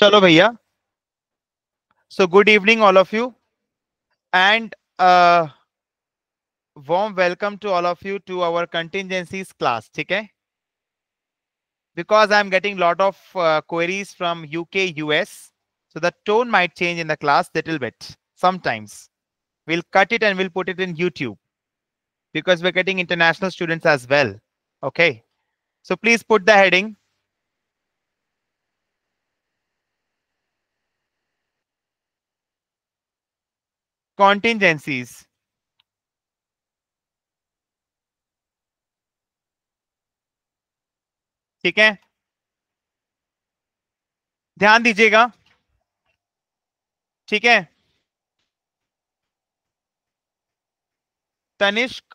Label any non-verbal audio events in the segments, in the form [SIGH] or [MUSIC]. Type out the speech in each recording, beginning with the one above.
चलो भैया so good evening all of you and warm welcome to all of you to our contingencies class okay because i'm getting a lot of uh, queries from uk us so the tone might change in the class little bit sometimes we'll cut it and we'll put it in youtube because we're getting international students as well okay so please put the heading contingencies ठीक है ध्यान दीजिएगा ठीक है तनिष्क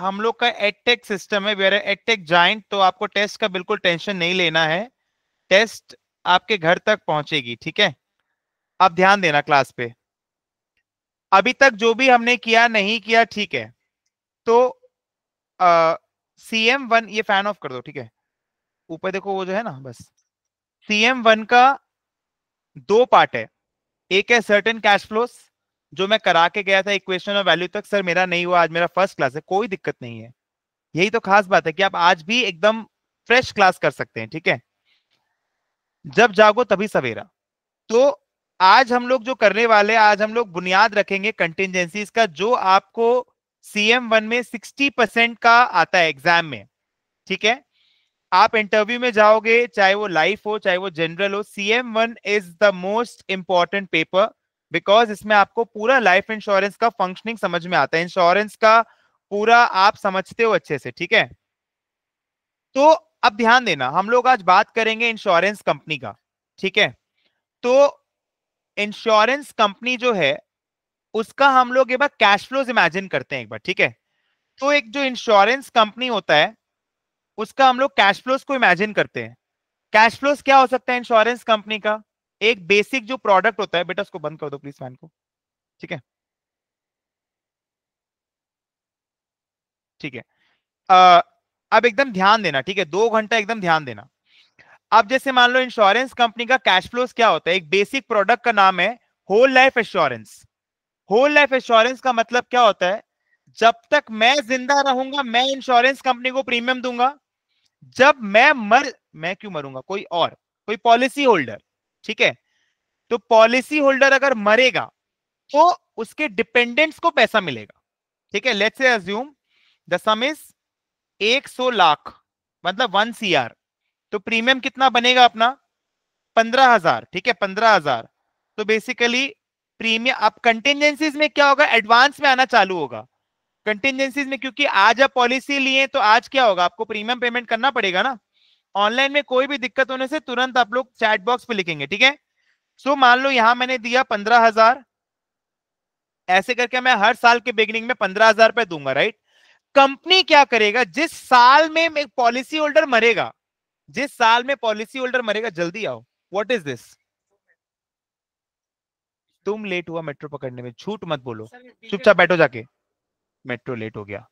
हम लोग का एटेक सिस्टम है वेर एटेक जॉइंट तो आपको टेस्ट का बिल्कुल टेंशन नहीं लेना है टेस्ट आपके घर तक पहुंचेगी ठीक है आप ध्यान देना क्लास पे अभी तक जो भी हमने किया नहीं किया ठीक है तो सी एम वन ये फैन ऑफ कर दो ठीक है ऊपर देखो वो जो है ना बस सी एम वन का दो पार्ट है एक है सर्टेन कैश फ्लोस जो मैं करा के गया था इक्वेशन और वैल्यू तक सर मेरा नहीं हुआ आज मेरा फर्स्ट क्लास है कोई दिक्कत नहीं है यही तो खास बात है कि आप आज भी एकदम फ्रेश क्लास कर सकते हैं ठीक है जब जागो तभी सवेरा तो आज हम लोग जो करने वाले आज हम लोग बुनियाद रखेंगे कंटेंजेंसीज का जो आपको सीएम वन में सिक्सटी परसेंट का आता है एग्जाम में ठीक है आप इंटरव्यू में जाओगे चाहे वो लाइफ हो चाहे वो जनरल हो C M one is the most important paper because इसमें आपको पूरा लाइफ इंश्योरेंस का फंक्शनिंग समझ में आता है इंश्योरेंस का पूरा आप समझते हो अच्छे से ठीक है तो अब ध्यान देना हम लोग आज बात करेंगे इंश्योरेंस कंपनी का ठीक है तो इंश्योरेंस कंपनी जो है उसका हम लोग एक बार कैश फ्लोज इमेजिन करते हैं एक बार ठीक है तो एक जो इंश्योरेंस कंपनी होता है उसका हम लोग कैश फ्लोज को इमेजिन करते हैं कैश फ्लोज क्या हो सकता है इंश्योरेंस कंपनी का एक बेसिक जो प्रोडक्ट होता है बेटा उसको बंद कर दो प्लीज फैन को ठीक है ठीक है आ, अब एकदम ध्यान देना ठीक है दो घंटा एकदम ध्यान देना अब जैसे मान लो इंश्योरेंस कंपनी का कैश फ्लोस क्या होता है एक बेसिक प्रोडक्ट का नाम है whole life insurance whole life insurance का मतलब क्या होता है जब तक मैं जिंदा रहूंगा मैं इंश्योरेंस कंपनी को प्रीमियम दूंगा जब मैं मर मैं क्यों मरूंगा कोई और कोई पॉलिसी होल्डर ठीक है तो पॉलिसी होल्डर अगर मरेगा तो उसके डिपेंडेंट्स को पैसा मिलेगा ठीक है let's assume the sum is सौ लाख मतलब वन सीआर तो प्रीमियम कितना बनेगा अपना पंद्रह हजार ठीक है पंद्रह हजार तो बेसिकली प्रीमियम आप कंटिजेंसीज में क्या होगा एडवांस में आना चालू होगा कंटेंजेंसीज में क्योंकि आज आप पॉलिसी लिए तो आज क्या होगा आपको प्रीमियम पेमेंट करना पड़ेगा ना ऑनलाइन में कोई भी दिक्कत होने से तुरंत आप लोग चैट बॉक्स पे लिखेंगे ठीक है सो मान लो यहां मैंने दिया पंद्रह हजार ऐसे करके मैं हर साल के बिगिनिंग में पंद्रह हजार रुपए दूंगा राइट कंपनी क्या करेगा जिस साल में पॉलिसी होल्डर मरेगा जिस साल में पॉलिसी होल्डर मरेगा जल्दी आओ वॉट इज दिस तुम लेट हुआ मेट्रो पकड़ने में झूठ मत बोलो चुपचाप बैठो जाके मेट्रो लेट हो गया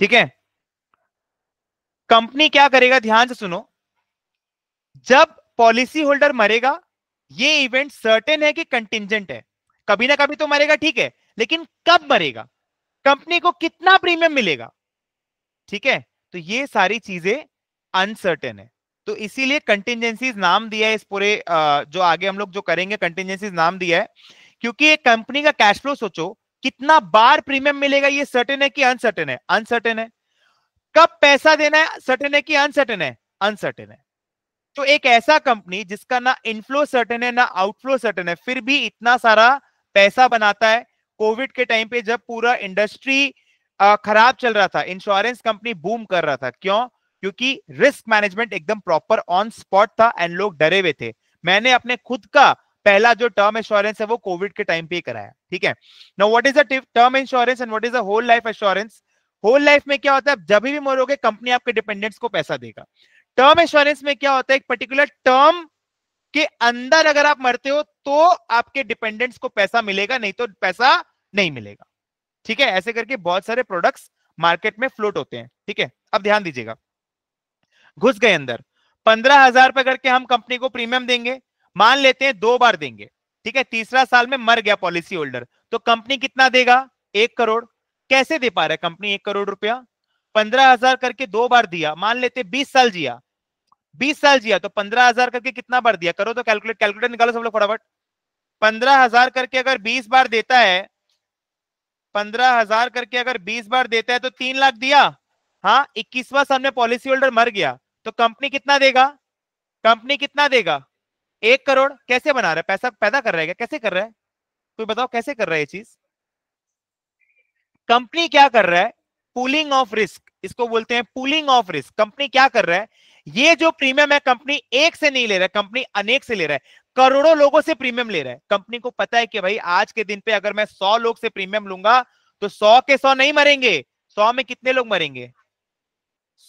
ठीक है कंपनी क्या करेगा ध्यान से सुनो जब पॉलिसी होल्डर मरेगा ये इवेंट सर्टेन है कि कंटिजेंट है कभी ना कभी तो मरेगा ठीक है लेकिन कब मरेगा कंपनी को कितना प्रीमियम मिलेगा ठीक है तो ये सारी चीजें अनसर्टेन है तो इसीलिए कंटिजेंसीज नाम दिया है इस पूरे जो आगे हम लोग जो करेंगे कंटिजेंसीज नाम दिया है क्योंकि एक कंपनी का कैश फ्लो सोचो कितना बार प्रीमियम मिलेगा ये सर्टेन है कि अनसर्टेन है अनसर्टेन है कब पैसा देना है सर्टेन है कि अनसर्टेन है अनसर्टेन है तो एक ऐसा कंपनी जिसका ना इनफ्लो सर्टेन है ना आउटफ्लो सर्टेन है फिर भी इतना सारा पैसा बनाता है कोविड के टाइम पे जब पूरा इंडस्ट्री खराब चल रहा था इंश्योरेंस कंपनी बूम कर रहा था क्यों क्योंकि रिस्क मैनेजमेंट एकदम प्रॉपर ऑन स्पॉट था एंड लोग डरे हुए थे मैंने अपने खुद का पहला जो टर्म इंश्योरेंस है वो कोविड के टाइम पे कराया ठीक है now what is the term insurance and what is the whole life insurance whole life में क्या होता है जब भी मरोगे कंपनी आपके डिपेंडेंट्स को पैसा देगा टर्म इंश्योरेंस में क्या होता है एक पर्टिकुलर टर्म के अंदर अगर आप मरते हो तो आपके डिपेंडेंट्स को पैसा मिलेगा नहीं तो पैसा नहीं मिलेगा ठीक है ऐसे करके बहुत सारे प्रोडक्ट्स मार्केट में फ्लोट होते हैं ठीक है अब ध्यान दीजिएगा घुस गए अंदर पंद्रह हजार रुपए करके हम कंपनी को प्रीमियम देंगे मान लेते हैं दो बार देंगे ठीक है तीसरा साल में मर गया पॉलिसी होल्डर तो कंपनी कितना देगा एक करोड़ कैसे दे पा रहा है कंपनी एक करोड़ रुपया पंद्रह हजार करके दो बार दिया मान लेते बीस साल जिया बीस साल जिया तो पंद्रह हजार करके कितना बार दिया करो तो कैलकुलेट कैलकुलेट निकालो सब लोग फटाफट पंद्रह हजार करके अगर बीस बार देता है पंद्रह हजार करके अगर बीस बार देता है तो तीन लाख दिया हाँ इक्कीसवा साल में पॉलिसी होल्डर मर गया तो कंपनी कितना देगा कंपनी कितना देगा एक करोड़ कैसे बना रहा है पैसा पैदा कर रहा है कैसे कर रहा है कोई बताओ कैसे कर रहा है ये चीज कंपनी क्या कर रहा है पुलिंग ऑफ रिस्क इसको बोलते हैं पुलिंग ऑफ रिस्क कंपनी क्या कर रहा है ये जो प्रीमियम है कंपनी एक से नहीं ले रहा है कंपनी अनेक से ले रहा है करोड़ों लोगों से प्रीमियम ले रहा है कंपनी को पता है कि भाई आज के दिन पे अगर मैं सौ लोग से प्रीमियम लूंगा तो सौ के सौ नहीं मरेंगे सौ में कितने लोग मरेंगे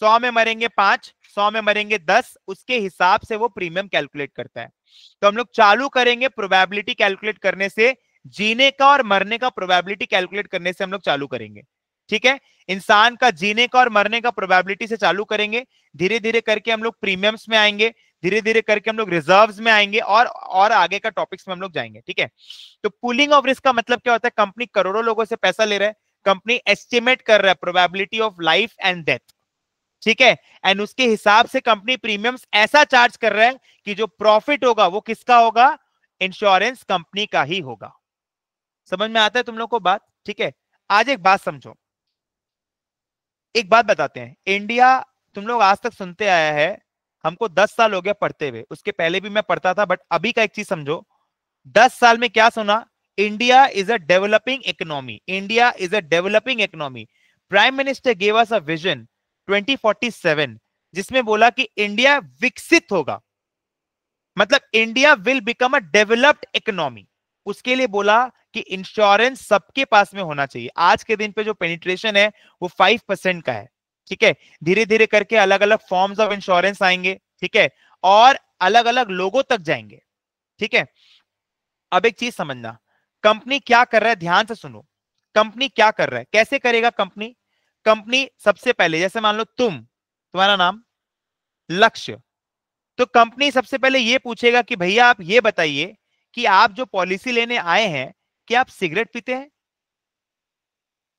सौ में मरेंगे पांच सौ में मरेंगे दस उसके हिसाब से वो प्रीमियम कैलकुलेट करता है तो हम लोग चालू करेंगे प्रोबेबिलिटी कैलकुलेट करने से जीने का और मरने का प्रोबेबिलिटी कैलकुलेट करने से हम लोग चालू करेंगे ठीक है इंसान का जीने का और मरने का प्रोबेबिलिटी से चालू करेंगे धीरे धीरे करके हम लोग प्रीमियम्स में आएंगे धीरे धीरे करके हम लोग रिजर्व में आएंगे और और आगे का टॉपिक्स में हम लोग जाएंगे ठीक है तो पुलिंग ऑफ रिस्क का मतलब क्या होता है कंपनी करोड़ों लोगों से पैसा ले रहा है कंपनी एस्टिमेट कर रहा है probability of life and death ठीक है एंड उसके हिसाब से कंपनी प्रीमियम ऐसा चार्ज कर रहा है कि जो प्रॉफिट होगा वो किसका होगा इंश्योरेंस कंपनी का ही होगा समझ में आता है तुम लोग को बात ठीक है आज एक बात समझो एक बात बताते हैं इंडिया तुम लोग आज तक सुनते आया है हमको दस साल हो गया पढ़ते हुए उसके पहले भी मैं पढ़ता था बट अभी का एक चीज समझो दस साल में क्या सुना India is a developing economy India is a developing economy prime minister gave us a vision 2047 जिसमें बोला कि इंडिया विकसित होगा मतलब India will become a developed economy उसके लिए बोला कि इंश्योरेंस सबके पास में होना चाहिए आज के दिन पे जो पेनिट्रेशन है वो फाइव परसेंट का है ठीक है धीरे धीरे करके अलग अलग फॉर्म्स ऑफ इंश्योरेंस आएंगे ठीक है और अलग अलग लोगों तक जाएंगे ठीक है अब एक चीज समझना कंपनी क्या कर रहा है ध्यान से सुनो कंपनी क्या कर रहा है कैसे करेगा कंपनी कंपनी सबसे पहले जैसे मान लो तुम तुम्हारा नाम लक्ष्य तो कंपनी सबसे पहले ये पूछेगा कि भैया आप ये बताइए कि आप जो पॉलिसी लेने आए हैं क्या आप सिगरेट पीते हैं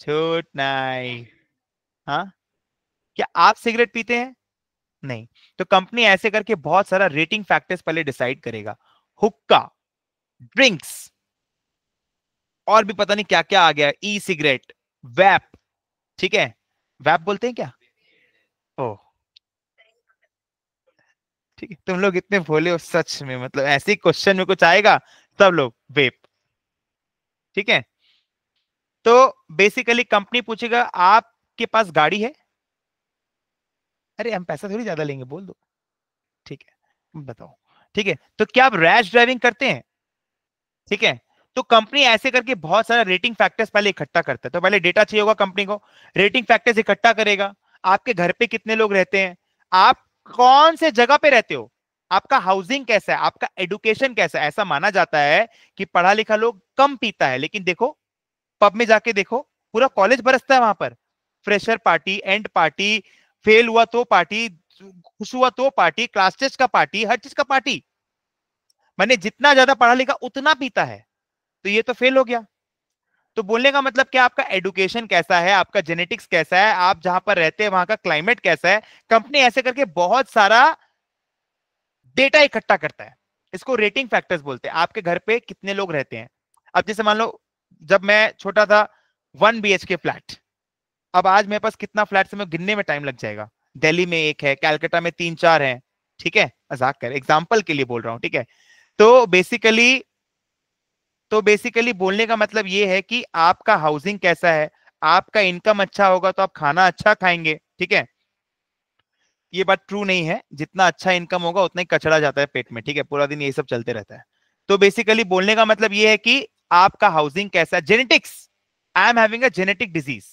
छोट नाई हाँ क्या आप सिगरेट पीते हैं नहीं तो कंपनी ऐसे करके बहुत सारा रेटिंग फैक्टर्स पहले डिसाइड करेगा हुक्का ड्रिंक्स और भी पता नहीं क्या क्या आ गया ई सिगरेट वैप ठीक है वैप बोलते हैं क्या ओ ठीक है तुम लोग इतने भोले हो सच में मतलब ऐसे क्वेश्चन में कुछ आएगा तब लोग वेप ठीक है तो बेसिकली कंपनी पूछेगा आपके पास गाड़ी है अरे हम पैसा थोड़ी ज्यादा लेंगे बोल दो ठीक है बताओ ठीक है तो क्या आप रैश ड्राइविंग करते हैं ठीक है तो कंपनी ऐसे करके बहुत सारा रेटिंग फैक्टर्स पहले इकट्ठा करता है तो पहले डेटा चाहिए होगा कंपनी को रेटिंग फैक्टर्स इकट्ठा करेगा आपके घर पे कितने लोग रहते हैं आप कौन से जगह पे रहते हो आपका हाउसिंग कैसा है आपका एडुकेशन कैसा है ऐसा माना जाता है कि पढ़ा लिखा लोग कम पीता है लेकिन देखो पब में जाके देखो पूरा कॉलेज बरसता है वहां पर fresher party and party fail हुआ तो पार्टी खुश हुआ तो पार्टी क्लास टेस्ट का पार्टी हर चीज का पार्टी मैंने जितना ज्यादा पढ़ा लिखा उतना पीता है तो ये तो फेल हो गया तो बोलने का मतलब क्या आपका एडुकेशन कैसा है आपका जेनेटिक्स कैसा है आप जहां पर रहते हैं वहां का क्लाइमेट कैसा है कंपनी ऐसे करके बहुत सारा डेटा इकट्ठा करता है इसको रेटिंग फैक्टर्स बोलते हैं आपके घर पे कितने लोग रहते हैं अब जैसे मान लो जब मैं छोटा था वन बी फ्लैट अब आज मेरे पास कितना फ्लैट है गिनने में टाइम लग जाएगा दिल्ली में एक है कैलकाटा में तीन चार है ठीक है मजाक कर एग्जाम्पल के लिए बोल रहा हूँ ठीक है तो बेसिकली तो बेसिकली बोलने का मतलब ये है कि आपका हाउसिंग कैसा है आपका इनकम अच्छा होगा तो आप खाना अच्छा खाएंगे ठीक है ये बात ट्रू नहीं है जितना अच्छा इनकम होगा उतना ही कचरा जाता है पेट में ठीक है पूरा दिन ये सब चलते रहता है तो बेसिकली बोलने का मतलब ये है कि आपका हाउसिंग कैसा है genetics I am having a genetic disease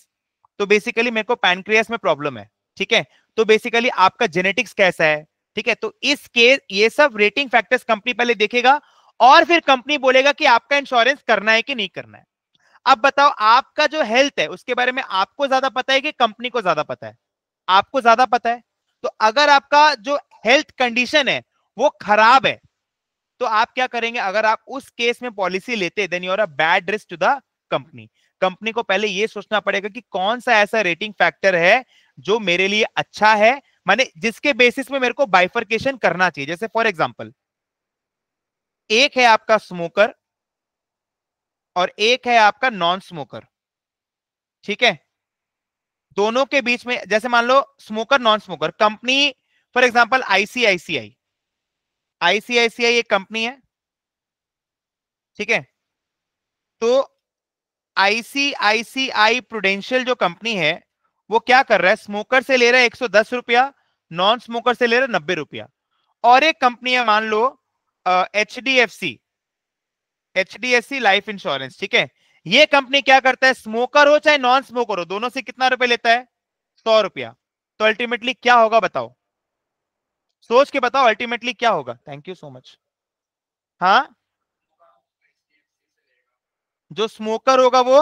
तो बेसिकली मेरे को पैनक्रियास में प्रॉब्लम है ठीक है तो बेसिकली आपका जेनेटिक्स कैसा है ठीक है तो इस केस ये सब रेटिंग फैक्टर्स कंपनी पहले देखेगा और फिर कंपनी बोलेगा कि आपका इंश्योरेंस करना है कि नहीं करना है अब बताओ आपका जो हेल्थ है उसके बारे में आपको ज्यादा पता है कि कंपनी को ज्यादा पता है आपको ज्यादा पता है तो अगर आपका जो हेल्थ कंडीशन है वो खराब है तो आप क्या करेंगे अगर आप उस केस में पॉलिसी लेते then you are a bad risk to the company company को पहले ये सोचना पड़ेगा कि कौन सा ऐसा रेटिंग फैक्टर है जो मेरे लिए अच्छा है माने जिसके बेसिस में मेरे को बाइफर्केशन करना चाहिए जैसे फॉर एग्जांपल एक है आपका स्मोकर और एक है आपका नॉन स्मोकर ठीक है दोनों के बीच में जैसे मान लो smoker non smoker company for example ICICI ICICI एक कंपनी है ठीक है तो आईसीआईसीआई प्रूडेंशियल जो कंपनी है वो क्या कर रहा है स्मोकर से ले रहा है एक सौ दस रुपया नॉन स्मोकर से ले रहा है नब्बे रुपया और एक कंपनी है मान लो H D F C H D F C life insurance ठीक है ये कंपनी क्या करता है स्मोकर हो चाहे नॉन स्मोकर हो दोनों से कितना रुपए लेता है सौ रुपया तो अल्टीमेटली क्या होगा बताओ सोच के बताओ अल्टीमेटली क्या होगा थैंक यू सो मच हाँ जो स्मोकर होगा वो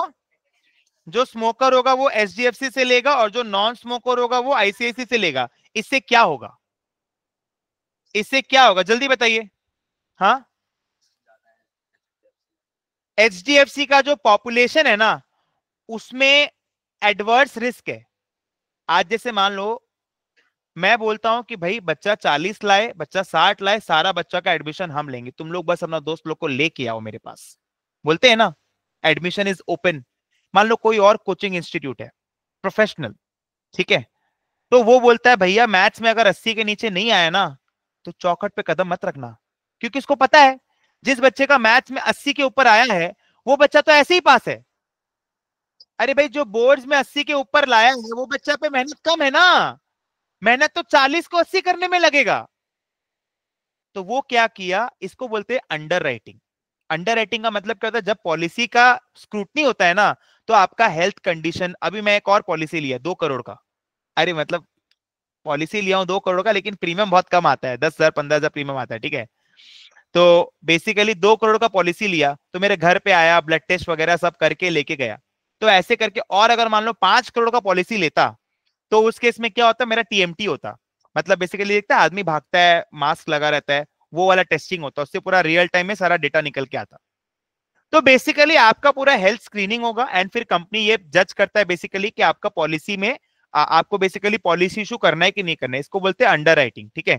जो स्मोकर होगा वो एच से लेगा और जो नॉन स्मोकर होगा वो आईसीआईसी से लेगा इससे क्या होगा इससे क्या होगा जल्दी बताइए हाँ एच का जो पॉपुलेशन है ना उसमें एडवर्स रिस्क है आज जैसे मान लो मैं बोलता हूं कि भाई बच्चा 40 लाए बच्चा 60 लाए सारा बच्चा का एडमिशन हम लेंगे तुम लोग बस अपना दोस्त लोग को लेके आओ मेरे पास बोलते हैं ना एडमिशन इज ओपन मान लो कोई और कोचिंग इंस्टीट्यूट है प्रोफेशनल ठीक है तो वो बोलता है भैया मैथ्स में अगर अस्सी के नीचे नहीं आया ना तो चौखट पे कदम मत रखना क्योंकि उसको पता है जिस बच्चे का मैथ्स में अस्सी के ऊपर आया है वो बच्चा तो ऐसे ही पास है अरे भाई जो बोर्ड्स में अस्सी के ऊपर लाया है वो बच्चा पे मेहनत कम है ना मेहनत तो चालीस को अस्सी करने में लगेगा तो वो क्या किया इसको बोलते हैं अंडर राइटिंग अंडर राइटिंग का मतलब क्या होता है जब पॉलिसी का स्क्रूटनी होता है ना तो आपका हेल्थ कंडीशन अभी मैं एक और पॉलिसी लिया दो करोड़ का अरे मतलब पॉलिसी लिया हूं दो करोड़ का लेकिन प्रीमियम बहुत कम आता है दस हजार पंद्रह हजार प्रीमियम आता है ठीक है तो बेसिकली दो करोड़ का पॉलिसी लिया तो मेरे घर पे आया ब्लड टेस्ट वगैरह सब करके लेके गया तो ऐसे करके और अगर मान लो पांच करोड़ का पॉलिसी लेता तो उस केस में क्या होता मेरा टीएमटी होता मतलब बेसिकली देखता है आदमी भागता है मास्क लगा रहता है वो वाला टेस्टिंग होता है उससे पूरा रियल टाइम में सारा डेटा निकल के आता तो बेसिकली आपका पूरा हेल्थ स्क्रीनिंग होगा एंड फिर कंपनी ये जज करता है बेसिकली कि आपका पॉलिसी में आ, आपको बेसिकली पॉलिसी इशू करना है कि नहीं करना है इसको बोलते हैं अंडर राइटिंग ठीक है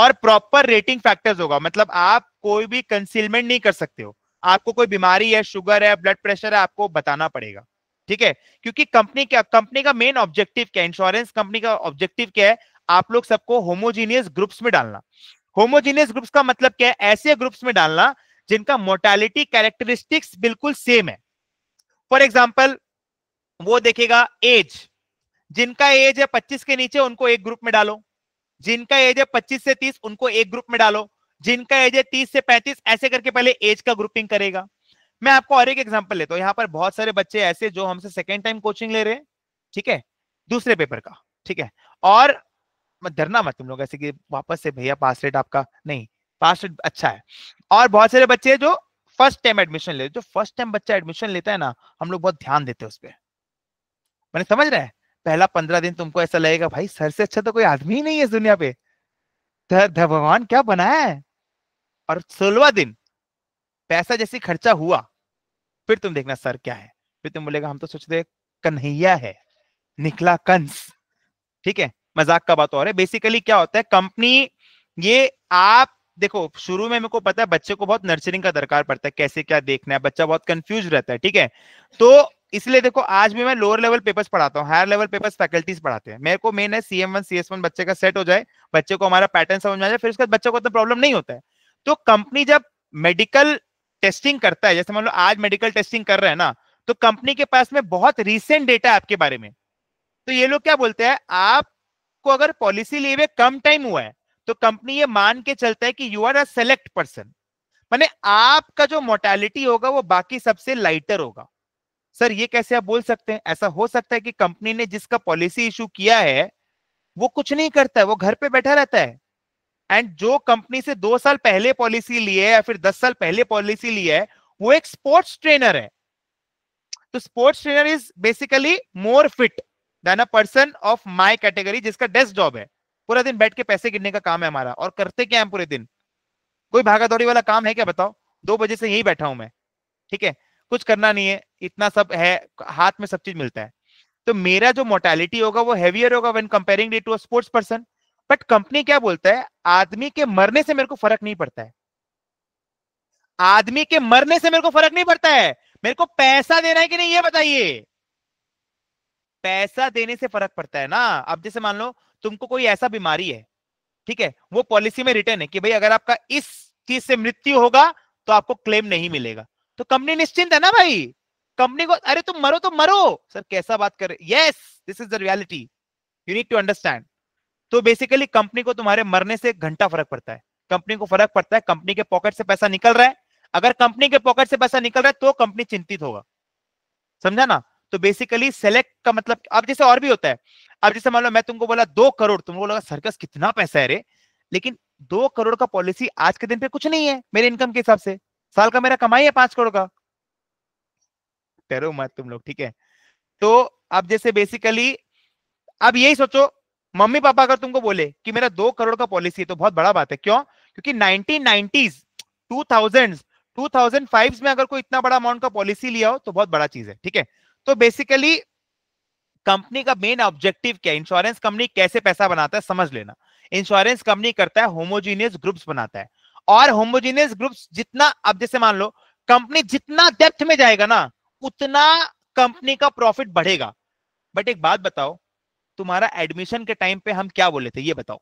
और प्रॉपर रेटिंग फैक्टर्स होगा मतलब आप कोई भी कंसीलमेंट नहीं कर सकते हो आपको कोई बीमारी है शुगर है ब्लड प्रेशर है आपको बताना पड़ेगा ठीक है क्योंकि कंपनी क्या कंपनी का मेन ऑब्जेक्टिव क्या इंश्योरेंस कंपनी का ऑब्जेक्टिव क्या है आप लोग सबको होमोजीनियस ग्रुप्स में डालना होमोजीनियस ग्रुप्स का मतलब क्या है ऐसे ग्रुप्स में डालना जिनका मोर्टेलिटी कैरेक्टरिस्टिक्स बिल्कुल सेम है फॉर एग्जाम्पल वो देखेगा एज जिनका एज है 25 के नीचे उनको एक ग्रुप में डालो जिनका एज है 25 से 30 उनको एक ग्रुप में डालो जिनका एज है 30 से 35 ऐसे करके पहले एज का ग्रुपिंग करेगा मैं आपको और एक एग्जांपल लेता हूँ यहाँ पर बहुत सारे बच्चे ऐसे जो हमसे सेकेंड टाइम कोचिंग ले रहे हैं ठीक है दूसरे पेपर का ठीक है और मत डरना मत तुम लोग ऐसे कि वापस से भैया पास रेट आपका नहीं पास रेट अच्छा है और बहुत सारे बच्चे जो फर्स्ट टाइम एडमिशन ले जो फर्स्ट टाइम बच्चा एडमिशन लेता है ना हम लोग बहुत ध्यान देते हैं उस पर मैंने समझ रहे हैं पहला पंद्रह दिन तुमको ऐसा लगेगा भाई सर से अच्छा तो कोई आदमी ही नहीं है दुनिया पे भगवान क्या बनाया है और सोलवा दिन पैसा जैसे खर्चा हुआ फिर तुम देखना सर क्या है फिर तुम बोलेगा हम तो सोचते कन्हैया है निकला कंस ठीक है मजाक का बात और है बेसिकली क्या होता है कंपनी ये आप देखो शुरू में मेरे को पता है बच्चे को बहुत नर्सरिंग का दरकार पड़ता है कैसे क्या देखना है बच्चा बहुत कंफ्यूज रहता है ठीक है तो इसलिए देखो आज भी मैं लोअर लेवल पेपर्स पढ़ाता हूँ हायर लेवल पेपर्स फैकल्टीज पढ़ाते हैं मेरे को मेन है C M one C S one बच्चे का सेट हो जाए बच्चे को हमारा पैटर्न समझ में आ जाए फिर उसके बाद बच्चों को इतना प्रॉब्लम नहीं होता है तो कंपनी जब मेडिकल टेस्टिंग करता है जैसे मान लो आज मेडिकल टेस्टिंग कर रहे हैं ना तो कंपनी के पास में बहुत रिसेंट डेटा है आपके बारे में तो ये लोग क्या बोलते हैं आप आपको अगर पॉलिसी लिए हुए कम टाइम हुआ है तो कंपनी ये मान के चलता है कि you are a select person माने आपका जो मोर्टेलिटी होगा वो बाकी सबसे लाइटर होगा सर ये कैसे आप बोल सकते हैं ऐसा हो सकता है कि कंपनी ने जिसका पॉलिसी इशू किया है वो कुछ नहीं करता है वो घर पे बैठा रहता है एंड जो कंपनी से दो साल पहले पॉलिसी लिए है या फिर दस साल पहले पॉलिसी लिए है वो एक स्पोर्ट्स ट्रेनर है तो sports trainer is basically more fit than a person of my category जिसका डेस्क जॉब है पूरा दिन बैठ के पैसे गिनने का काम है हमारा और करते क्या हम पूरे दिन कोई भागा दौड़ी वाला काम है क्या बताओ दो बजे से यही बैठा हूं मैं ठीक है कुछ करना नहीं है इतना सब है हाथ में सब चीज मिलता है तो मेरा जो मोर्टेलिटी होगा वो हैवियर होगा when comparing to a sports person but company क्या बोलता है आदमी के मरने से मेरे को फर्क नहीं पड़ता है आदमी के मरने से मेरे को फर्क नहीं पड़ता है मेरे को पैसा देना है कि नहीं ये बताइए पैसा देने से फर्क पड़ता है ना अब जैसे मान लो तुमको कोई ऐसा बीमारी है ठीक है वो पॉलिसी में रिटर्न है कि भाई अगर आपका इस चीज से मृत्यु होगा तो आपको क्लेम नहीं मिलेगा तो कंपनी निश्चिंत है ना भाई कंपनी को अरे तुम मरो तो मरो सर कैसा बात कर yes this is the reality you need to understand तो बेसिकली कंपनी को तुम्हारे मरने से घंटा फर्क पड़ता है कंपनी को फर्क पड़ता है कंपनी के पॉकेट से पैसा निकल रहा है अगर कंपनी के पॉकेट से पैसा निकल रहा है तो कंपनी चिंतित होगा समझा ना तो बेसिकली सेलेक्ट का मतलब अब जैसे और भी होता है अब जैसे मान लो मैं तुमको बोला दो करोड़ तुमको लगा सर्कस कितना पैसा है रे लेकिन दो करोड़ का पॉलिसी आज के दिन पे कुछ नहीं है मेरे इनकम के हिसाब से साल का मेरा कमाई है पांच करोड़ का तेरो मत तुम लोग ठीक है तो अब जैसे बेसिकली अब यही सोचो मम्मी पापा अगर तुमको बोले कि मेरा दो करोड़ का पॉलिसी है तो बहुत बड़ा बात है क्यों क्योंकि nineteen nineties two thousand two thousand five में अगर कोई इतना बड़ा अमाउंट का पॉलिसी लिया हो तो बहुत बड़ा चीज है ठीक है तो बेसिकली कंपनी का मेन ऑब्जेक्टिव क्या है इंश्योरेंस कंपनी कैसे पैसा बनाता है समझ लेना इंश्योरेंस कंपनी करता है होमोजीनियस ग्रुप्स बनाता है और होमोजीनियस ग्रुप्स जितना अब जैसे मान लो कंपनी जितना डेप्थ में जाएगा ना उतना कंपनी का प्रॉफिट बढ़ेगा बट एक बात बताओ तुम्हारा एडमिशन के टाइम पे हम क्या बोले थे ये बताओ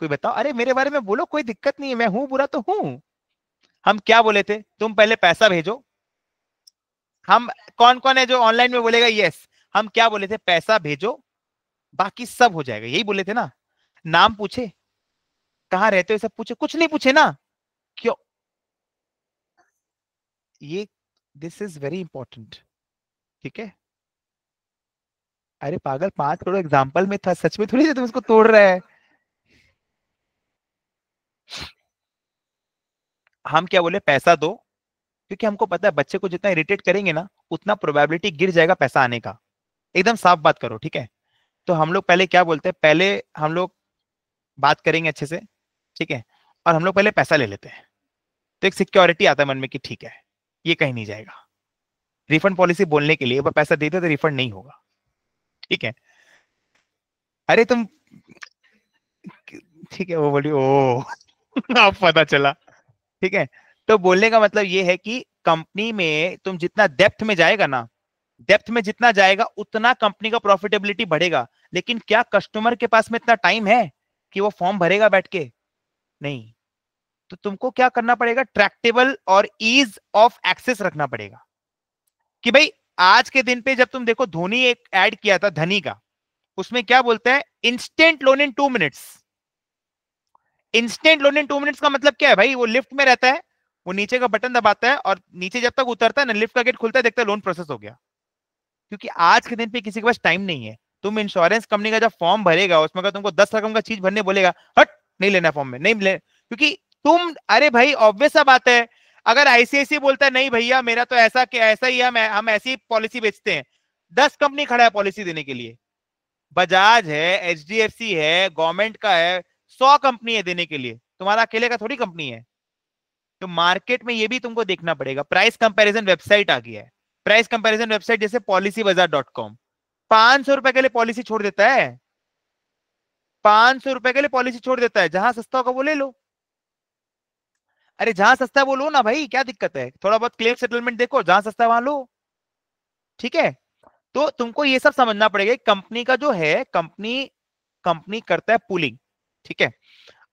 कोई बताओ अरे मेरे बारे में बोलो कोई दिक्कत नहीं है मैं हूं बुरा तो हूं हम क्या बोले थे तुम पहले पैसा भेजो हम कौन कौन है जो ऑनलाइन में बोलेगा यस हम क्या बोले थे पैसा भेजो बाकी सब हो जाएगा यही बोले थे ना नाम पूछे कहा रहते हो सब पूछे कुछ नहीं पूछे ना क्यों ये दिस इज वेरी इंपॉर्टेंट ठीक है अरे पागल पांच करोड़ एग्जाम्पल में था सच में थोड़ी से तुम उसको तोड़ रहे हम क्या बोले पैसा दो क्योंकि हमको पता है बच्चे को जितना इरिटेट करेंगे ना उतना प्रोबेबिलिटी गिर जाएगा पैसा आने का एकदम साफ बात करो ठीक है तो हम लोग पहले क्या बोलते हैं पहले हम लोग बात करेंगे अच्छे से ठीक है और हम लोग पहले पैसा ले लेते हैं तो एक सिक्योरिटी आता है मन में कि ठीक है ये कहीं नहीं जाएगा रिफंड पॉलिसी बोलने के लिए पैसा देते तो रिफंड नहीं होगा ठीक है अरे तुम ठीक है वो बोली ओ आप [LAUGHS] पता चला ठीक है तो बोलने का मतलब ये है कि कंपनी में तुम जितना डेप्थ में जाएगा ना डेप्थ में जितना जाएगा उतना कंपनी का प्रॉफिटेबिलिटी बढ़ेगा लेकिन क्या कस्टमर के पास में इतना टाइम है कि वो फॉर्म भरेगा बैठ के नहीं तो तुमको क्या करना पड़ेगा ट्रैक्टेबल और ईज ऑफ एक्सेस रखना पड़ेगा कि भाई आज के दिन पे जब तुम देखो धोनी एक ऐड किया था धनी का उसमें क्या बोलते हैं instant loan in two minutes instant loan in two minutes का मतलब क्या है भाई वो लिफ्ट में रहता है वो नीचे का बटन दबाता है और नीचे जब तक उतरता है ना लिफ्ट का गेट खुलता है देखता है लोन प्रोसेस हो गया क्योंकि आज के दिन पे किसी के पास टाइम नहीं है तुम इंश्योरेंस कंपनी का जब फॉर्म भरेगा उसमें अगर तुमको दस रकम का चीज भरने बोलेगा हट नहीं लेना फॉर्म में नहीं ले क्योंकि तुम अरे भाई ऑब्वियस सा बात है अगर आईसीआईसी बोलता है नहीं भैया मेरा तो ऐसा ऐसा ही है हम ऐसी पॉलिसी बेचते हैं दस कंपनी खड़ा है पॉलिसी देने के लिए बजाज है एच है गवर्नमेंट का है सौ कंपनी है देने के लिए तुम्हारा अकेले का थोड़ी कंपनी है तो मार्केट में ये भी तुमको देखना पड़ेगा प्राइस कंपैरिजन वेबसाइट आ गया है प्राइस कंपैरिजन वेबसाइट जैसे पॉलिसी बाजार डॉट कॉम पांच सौ रुपए के लिए पॉलिसी छोड़ देता है पांच सौ रुपए के लिए पॉलिसी छोड़ देता है जहां सस्ता होगा वो ले लो अरे जहां सस्ता है वो लो ना भाई क्या दिक्कत है थोड़ा बहुत क्लेम सेटलमेंट देखो जहां सस्ता है वहां लो ठीक है तो तुमको ये सब समझना पड़ेगा कंपनी का जो है कंपनी कंपनी करता है पुलिंग ठीक है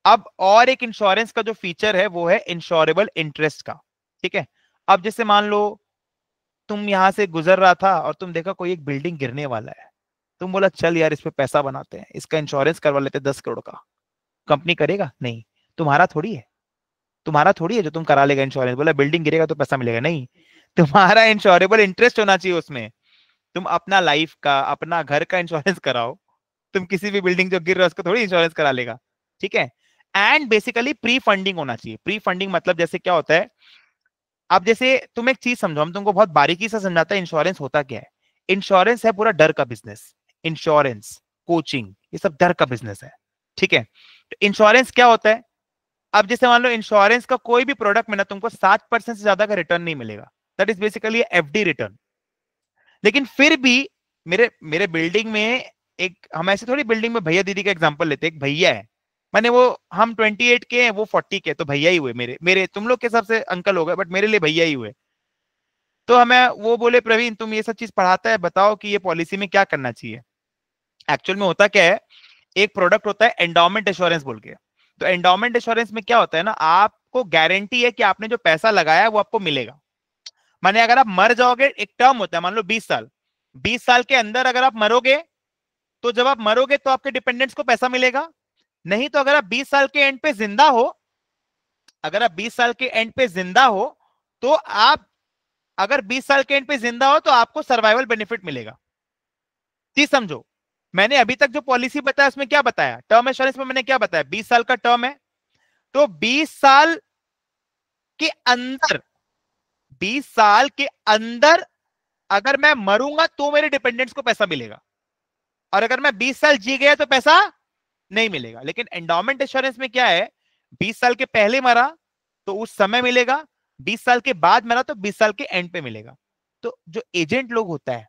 अब और एक इंश्योरेंस का जो फीचर है वो है इंश्योरेबल इंटरेस्ट का ठीक है अब जैसे मान लो तुम यहां से गुजर रहा था और तुम देखा कोई एक बिल्डिंग गिरने वाला है तुम बोला चल यार इस पे पैसा बनाते हैं इसका इंश्योरेंस करवा लेते हैं दस करोड़ का कंपनी करेगा नहीं तुम्हारा थोड़ी है तुम्हारा थोड़ी है जो तुम करा लेगा इंश्योरेंस बोला बिल्डिंग गिरेगा तो पैसा मिलेगा नहीं तुम्हारा इंश्योरेबल इंटरेस्ट होना चाहिए उसमें तुम अपना लाइफ का अपना घर का इंश्योरेंस कराओ तुम किसी भी बिल्डिंग जो गिर रहा है उसका थोड़ी इंश्योरेंस करा लेगा ठीक है एंड बेसिकली प्री फंडिंग होना चाहिए प्री फंडिंग मतलब जैसे क्या होता है अब जैसे तुम एक चीज समझो हम तुमको बहुत बारीकी से समझाता है इंश्योरेंस होता क्या है इंश्योरेंस है पूरा डर का बिजनेस इंश्योरेंस कोचिंग ये सब डर का बिजनेस है ठीक है तो इंश्योरेंस क्या होता है अब जैसे मान लो इंश्योरेंस का कोई भी प्रोडक्ट में ना तुमको सात परसेंट से ज्यादा का रिटर्न नहीं मिलेगा that is basically F return लेकिन फिर भी मेरे मेरे बिल्डिंग में एक हम ऐसे थोड़ी बिल्डिंग में भैया दीदी का एग्जाम्पल लेते हैं एक भैया है मैंने वो हम 28 के हैं वो 40 के तो भैया ही हुए मेरे मेरे तुम लोग के सबसे अंकल हो गए बट मेरे लिए भैया ही हुए तो हमें वो बोले प्रवीण तुम ये सब चीज पढ़ाता है बताओ कि ये पॉलिसी में क्या करना चाहिए एक्चुअल में होता क्या है एक प्रोडक्ट होता है एंडोमेंट इंश्योरेंस बोल के तो एंडोमेंट इंश्योरेंस में क्या होता है ना आपको गारंटी है कि आपने जो पैसा लगाया वो आपको मिलेगा माने अगर आप मर जाओगे एक टर्म होता है मान लो बीस साल बीस साल के अंदर अगर आप मरोगे तो जब आप मरोगे तो आपके डिपेंडेंट्स को पैसा मिलेगा नहीं तो अगर आप 20 साल के एंड पे जिंदा हो अगर आप 20 साल के एंड पे जिंदा हो तो आप अगर 20 साल के एंड पे जिंदा हो तो आपको सर्वाइवल बेनिफिट मिलेगा जी समझो मैंने अभी तक जो पॉलिसी बताया उसमें क्या बताया टर्म इंश्योरेंस में मैंने क्या बताया बीस साल का टर्म है तो बीस साल के अंदर 20 साल के अंदर अगर मैं मरूंगा तो मेरे डिपेंडेंट्स को पैसा मिलेगा और अगर मैं 20 साल जी गया तो पैसा नहीं मिलेगा लेकिन एंडोमेंट इंश्योरेंस में क्या है बीस साल के पहले मरा तो उस समय मिलेगा बीस साल के बाद मरा तो बीस साल के एंड पे मिलेगा तो जो एजेंट लोग होता है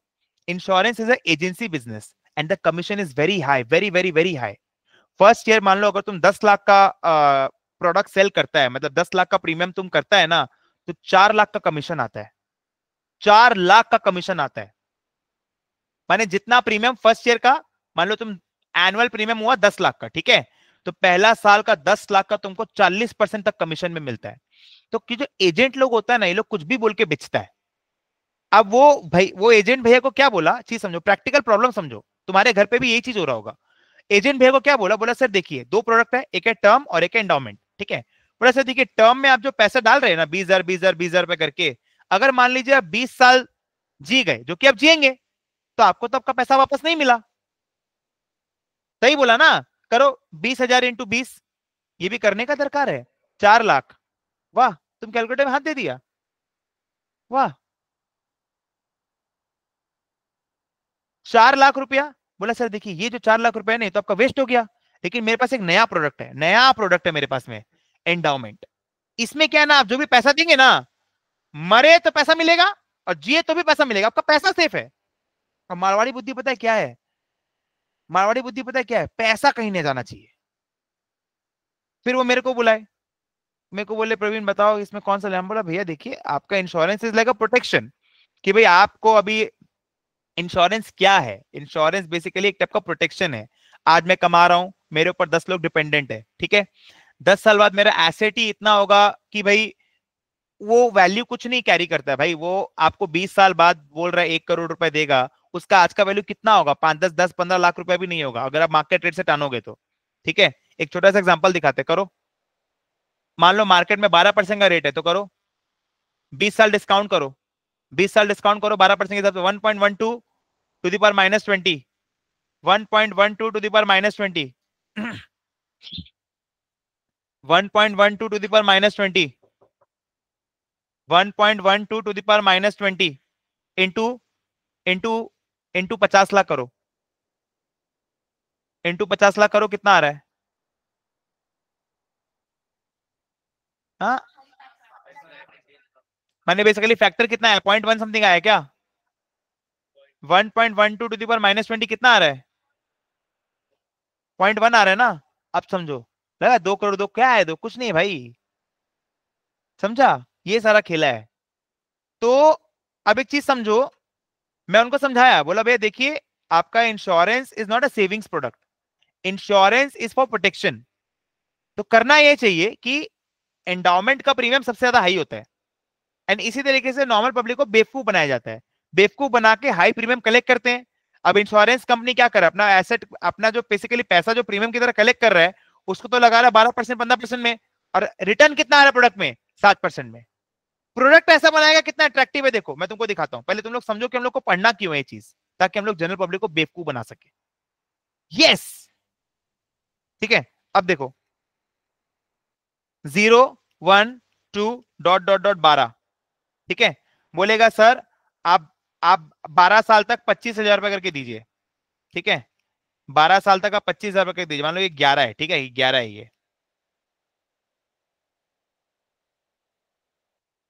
insurance is agency business and the commission is very high very very very high first year मान लो अगर तुम दस लाख का प्रोडक्ट सेल करता है मतलब दस लाख का प्रीमियम तुम करता है ना तो चार लाख का कमीशन आता है चार लाख का कमीशन आता है माने जितना प्रीमियम फर्स्ट ईयर का मान लो तुम एनुअल प्रीमियम हुआ दस लाख का ठीक है तो पहला साल का दस लाख का तुमको चालीस परसेंट तक कमीशन में मिलता है तो जो एजेंट लोग होता है ना ये लोग कुछ भी बोल के बेचता है अब वो भाई वो एजेंट भैया को क्या बोला चीज समझो प्रैक्टिकल प्रॉब्लम समझो तुम्हारे घर पे भी यही चीज हो रहा होगा एजेंट भैया को क्या बोला बोला सर देखिए दो प्रोडक्ट है एक है टर्म और एक है एंडोमेंट ठीक है बोला सर देखिए टर्म में आप जो पैसा डाल रहे हैं ना बीस हजार बीस हजार बीस हजार रुपए करके अगर मान लीजिए आप बीस साल जी गए जो कि आप जियेंगे तो आपको तो आपका पैसा वापस नहीं मिला सही बोला ना करो बीस हजार इंटू बीस ये भी करने का दरकार है चार लाख वाह तुम कैलकुलेटर में हाथ दे दिया वाह चार लाख रुपया बोला सर देखिए ये जो चार लाख रुपया नहीं तो आपका वेस्ट हो गया लेकिन मेरे पास एक नया प्रोडक्ट है नया प्रोडक्ट है मेरे पास में एंडाउमेंट इसमें क्या है ना आप जो भी पैसा देंगे ना मरे तो पैसा मिलेगा और जिए तो भी पैसा मिलेगा आपका पैसा सेफ है और मारवाड़ी बुद्धि पता है क्या है मारवाड़ी बुद्धि पता है क्या है पैसा कहीं नहीं जाना चाहिए फिर वो मेरे को बुलाए मेरे को बोले प्रवीण बताओ इसमें कौन सा बोला भैया देखिए आपका insurance is like a protection कि भाई आपको अभी इंश्योरेंस क्या है इंश्योरेंस बेसिकली एक टाइप का प्रोटेक्शन है आज मैं कमा रहा हूँ मेरे ऊपर दस लोग डिपेंडेंट है ठीक है दस साल बाद मेरा एसेट ही इतना होगा कि भाई वो वैल्यू कुछ नहीं कैरी करता है भाई वो आपको 20 साल बाद बोल रहा है एक करोड़ रुपए देगा उसका आज का वैल्यू कितना होगा पांच दस दस पंद्रह लाख रुपए भी नहीं होगा अगर आप मार्केट रेट से टानोगे तो ठीक है एक छोटा सा एग्जाम्पल दिखाते करो मान लो मार्केट में बारह परसेंट का रेट है तो करो बीस साल डिस्काउंट करो बीस साल डिस्काउंट करो बारह परसेंट के हिसाब से one point one two to the power minus twenty one point one two to the power minus twenty [CLEARS THROAT] one point one two to the power minus twenty 1.12 to the power minus twenty into into into पचास लाख करो into पचास लाख करो कितना आ रहा है हा? मैंने बेसिकली फैक्टर कितना है पॉइंट वन समथिंग आया क्या one point one two to the power minus twenty कितना आ रहा है पॉइंट वन आ रहा है ना अब समझो लगा दो करोड़ दो क्या है दो कुछ नहीं भाई समझा ये सारा खेला है तो अब एक चीज समझो मैं उनको समझाया बोला भैया देखिए आपका insurance is not a savings product insurance is for protection तो करना यह चाहिए कि एंडाउमेंट का प्रीमियम सबसे ज्यादा हाई होता है एंड इसी तरीके से नॉर्मल पब्लिक को बेवकूफ बनाया जाता है बेवकूफ बना के हाई प्रीमियम कलेक्ट करते हैं अब इंश्योरेंस कंपनी क्या कर अपना एसेट अपना जो बेसिकली पैसा जो प्रीमियम की तरह कलेक्ट कर रहा है उसको तो लगा रहा है बारह परसेंट पंद्रह परसेंट में और रिटर्न कितना आ रहा है प्रोडक्ट में सात परसेंट में प्रोडक्ट ऐसा बनाएगा कितना अट्रैक्टिव है देखो मैं तुमको दिखाता हूं पहले तुम लोग समझो कि हम लोग को पढ़ना क्यों है ये चीज ताकि हम लोग जनरल पब्लिक को बेवकूफ बना सके यस ठीक है अब देखो zero one two dot dot dot बारह ठीक है बोलेगा सर आप आप बारह साल तक पच्चीस हजार रुपए करके दीजिए ठीक है बारह साल तक आप पच्चीस हजार रुपए करके दीजिए मान लो ये ग्यारह है ठीक है ग्यारह है ये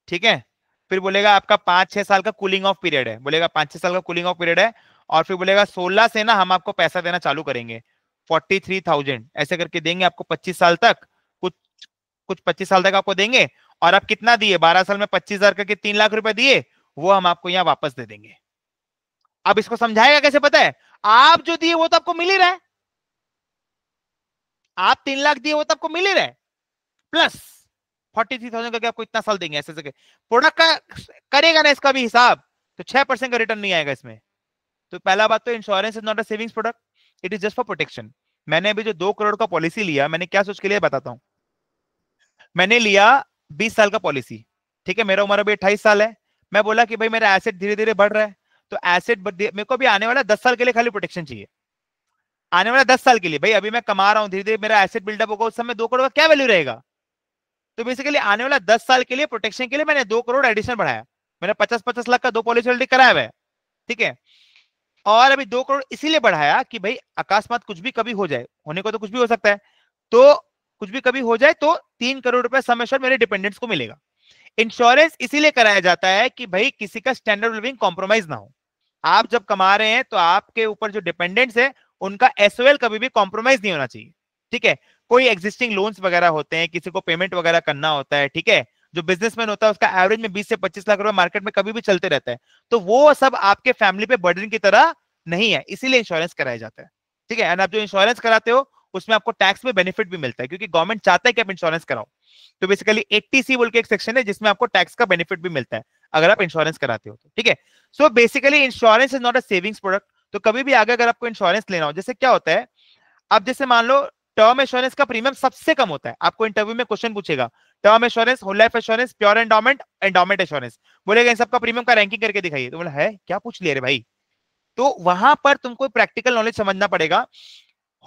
ठीक है फिर बोलेगा आपका पांच छह साल का कूलिंग ऑफ पीरियड है बोलेगा पांच छह साल का कूलिंग ऑफ पीरियड है और फिर बोलेगा सोलह से ना हम आपको पैसा देना चालू करेंगे फोर्टी थ्री थाउजेंड ऐसे करके देंगे आपको पच्चीस साल तक कुछ कुछ पच्चीस साल तक आपको देंगे और आप कितना दिए बारह साल में पच्चीस हजार करके तीन लाख रुपए दिए वो हम आपको यहाँ वापस दे देंगे अब इसको समझाएगा कैसे पता है आप जो दिए वो तो आपको मिल ही रहा है आप तीन लाख दिए वो तो आपको मिल ही रहा है प्लस फोर्टी थ्री थाउजेंड करके आपको इतना साल देंगे ऐसे ऐसे प्रोडक्ट का करेगा ना इसका भी हिसाब तो छह परसेंट का रिटर्न नहीं आएगा इसमें तो पहला बात तो insurance is not a savings product it is just for protection मैंने अभी जो दो करोड़ का पॉलिसी लिया मैंने क्या सोच के लिए बताता हूँ मैंने लिया बीस साल का पॉलिसी ठीक है मेरा उम्र अभी अट्ठाईस साल है मैं बोला कि भाई मेरा एसेट धीरे धीरे बढ़ रहा है तो एसेट मेरे को भी आने वाला दस साल के लिए खाली प्रोटेक्शन चाहिए आने वाला दस साल के लिए भाई अभी मैं कमा रहा हूँ धीरे धीरे मेरा एसेट बिल्डअप होगा उस समय दो करोड़ का क्या वैल्यू रहेगा तो बेसिकली आने वाला दस साल के लिए प्रोटेक्शन के लिए मैंने दो करोड़ एडिशन बढ़ाया मैंने पचास पचास लाख का दो पॉलिसी ऑलरेडी कराया हुआ है ठीक है और अभी दो करोड़ इसीलिए बढ़ाया कि भाई अकस्मात कुछ भी कभी हो जाए होने को तो कुछ भी हो सकता है तो कुछ भी कभी हो जाए तो तीन करोड़ रुपए समय मेरे डिपेंडेंट्स को मिलेगा इंश्योरेंस इसीलिए कराया जाता है कि भाई किसी का स्टैंडर्ड लिविंग कॉम्प्रोमाइज ना हो आप जब कमा रहे हैं तो आपके ऊपर जो डिपेंडेंट्स है उनका एसओएल कभी भी कॉम्प्रोमाइज नहीं होना चाहिए ठीक है कोई एग्जिस्टिंग लोन्स वगैरह होते हैं किसी को पेमेंट वगैरह करना होता है ठीक है जो बिजनेसमैन होता है उसका एवरेज में 20 से 25 लाख रुपए मार्केट में कभी भी चलते रहता है तो वो सब आपके फैमिली पे बर्डन की तरह नहीं है इसीलिए इंश्योरेंस कराया जाता है ठीक है एंड आप जो इंश्योरेंस कराते हो उसमें आपको टैक्स में बेनिफिट भी मिलता है क्योंकि गवर्नमेंट चाहता है कि आप इंश्योरेंस कराओ तो बेसिकली एट्टी सी बोल के एक सेक्शन है जिसमें आपको टैक्स का बेनिफिट भी मिलता है अगर आप इंश्योरेंस कराते हो तो ठीक है so basically insurance is not a savings product तो कभी भी आगे अगर आपको इंश्योरेंस लेना हो जैसे क्या होता है आप जैसे मान लो टर्म एश्योरेंस का प्रीमियम सबसे कम होता है आपको इंटरव्यू में क्वेश्चन पूछेगा term assurance whole life assurance pure endowment endowment assurance बोलेगा इन सबका प्रीमियम का रैंकिंग करके दिखाइए तो बोला है क्या पूछ लिया रे भाई तो वहां पर तुमको प्रैक्टिकल नॉलेज समझना पड़ेगा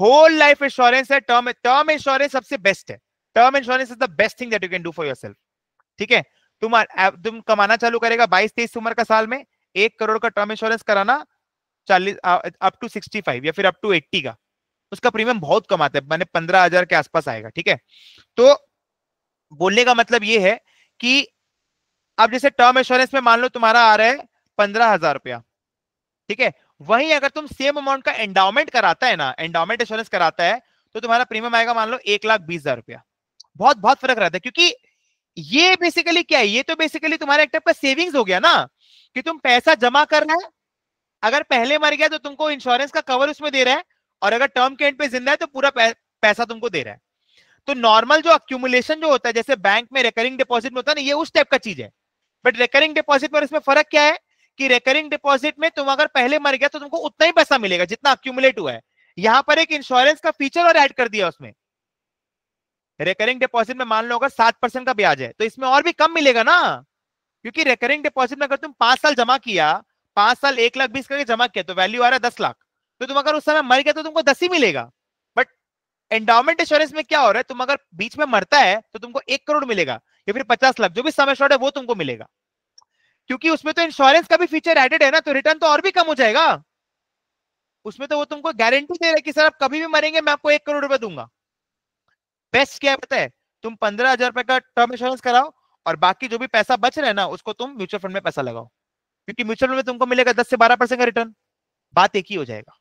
होल लाइफ एश्योरेंस है टर्म टर्म इंश्योरेंस सबसे बेस्ट है term insurance is the best thing that you can do for yourself ठीक है तुम तुम कमाना चालू करेगा बाईस तेईस उम्र का साल में एक करोड़ का टर्म इंश्योरेंस कराना चालीस अप टू सिक्सटी फाइव या फिर अप टू एट्टी का उसका प्रीमियम बहुत कम आता है मैंने पंद्रह हजार के आसपास आएगा ठीक है तो बोलने का मतलब ये है कि अब जैसे टर्म इंश्योरेंस में मान लो तुम्हारा आ रहा है पंद्रह हजार रुपया ठीक है वहीं अगर तुम सेम अमाउंट का एंडाउमेंट कराता है ना एंडाउमेंट इंश्योरेंस कराता है तो तुम्हारा प्रीमियम आएगा मान लो एक लाख बीस हजार रुपया बहुत बहुत फर्क रहता है क्योंकि ये बेसिकली क्या है ये तो बेसिकली तुम्हारे एक टाइप का सेविंग्स हो गया ना कि तुम पैसा जमा कर रहे हैं अगर पहले मर गया तो तुमको इंश्योरेंस का कवर उसमें दे रहा है और अगर टर्म के एंड पे जिंदा है तो पूरा पैसा तुमको दे रहा है तो नॉर्मल जो अक्यूमुलेशन जो होता है जैसे बैंक में रिकरिंग डिपॉजिट में होता है ना ये उस टाइप का चीज है बट रिकरिंग डिपॉजिट में इसमें फर्क क्या है कि रिकरिंग डिपॉजिट में तुम अगर पहले मर गया तो तुमको उतना ही पैसा मिलेगा जितना अक्यूमुलेट हुआ है यहां पर एक इंश्योरेंस का फीचर और ऐड कर दिया उसमें रिकरिंग डिपॉजिट में मान लो अगर सात परसेंट का ब्याज है तो इसमें और भी कम मिलेगा ना क्योंकि रिकरिंग डिपॉजिट में अगर तुम पांच साल जमा किया पांच साल एक लाख बीस करके जमा किया तो वैल्यू आ रहा है दस लाख तो तुम अगर उस समय मर गया तो तुमको दस ही मिलेगा बट एंडाउमेंट इंश्योरेंस में क्या हो रहा है तुम अगर बीच में मरता है तो तुमको एक करोड़ मिलेगा या फिर पचास लाख जो भी समय शॉर्ट है वो तुमको मिलेगा क्योंकि उसमें तो इंश्योरेंस का भी फीचर एडेड है ना तो रिटर्न तो और भी कम हो जाएगा उसमें तो वो तुमको गारंटी दे रहा है कि सर आप कभी भी मरेंगे मैं आपको एक करोड़ रुपए दूंगा बेस्ट क्या पता है तुम पंद्रह हजार रुपए का टर्म इंश्योरेंस कराओ और बाकी जो भी पैसा बच रहा है ना उसको तुम म्यूचुअल फंड में पैसा लगाओ क्योंकि म्यूचुअल फंड में तुमको मिलेगा दस से बारह परसेंट का रिटर्न बात एक ही हो जाएगा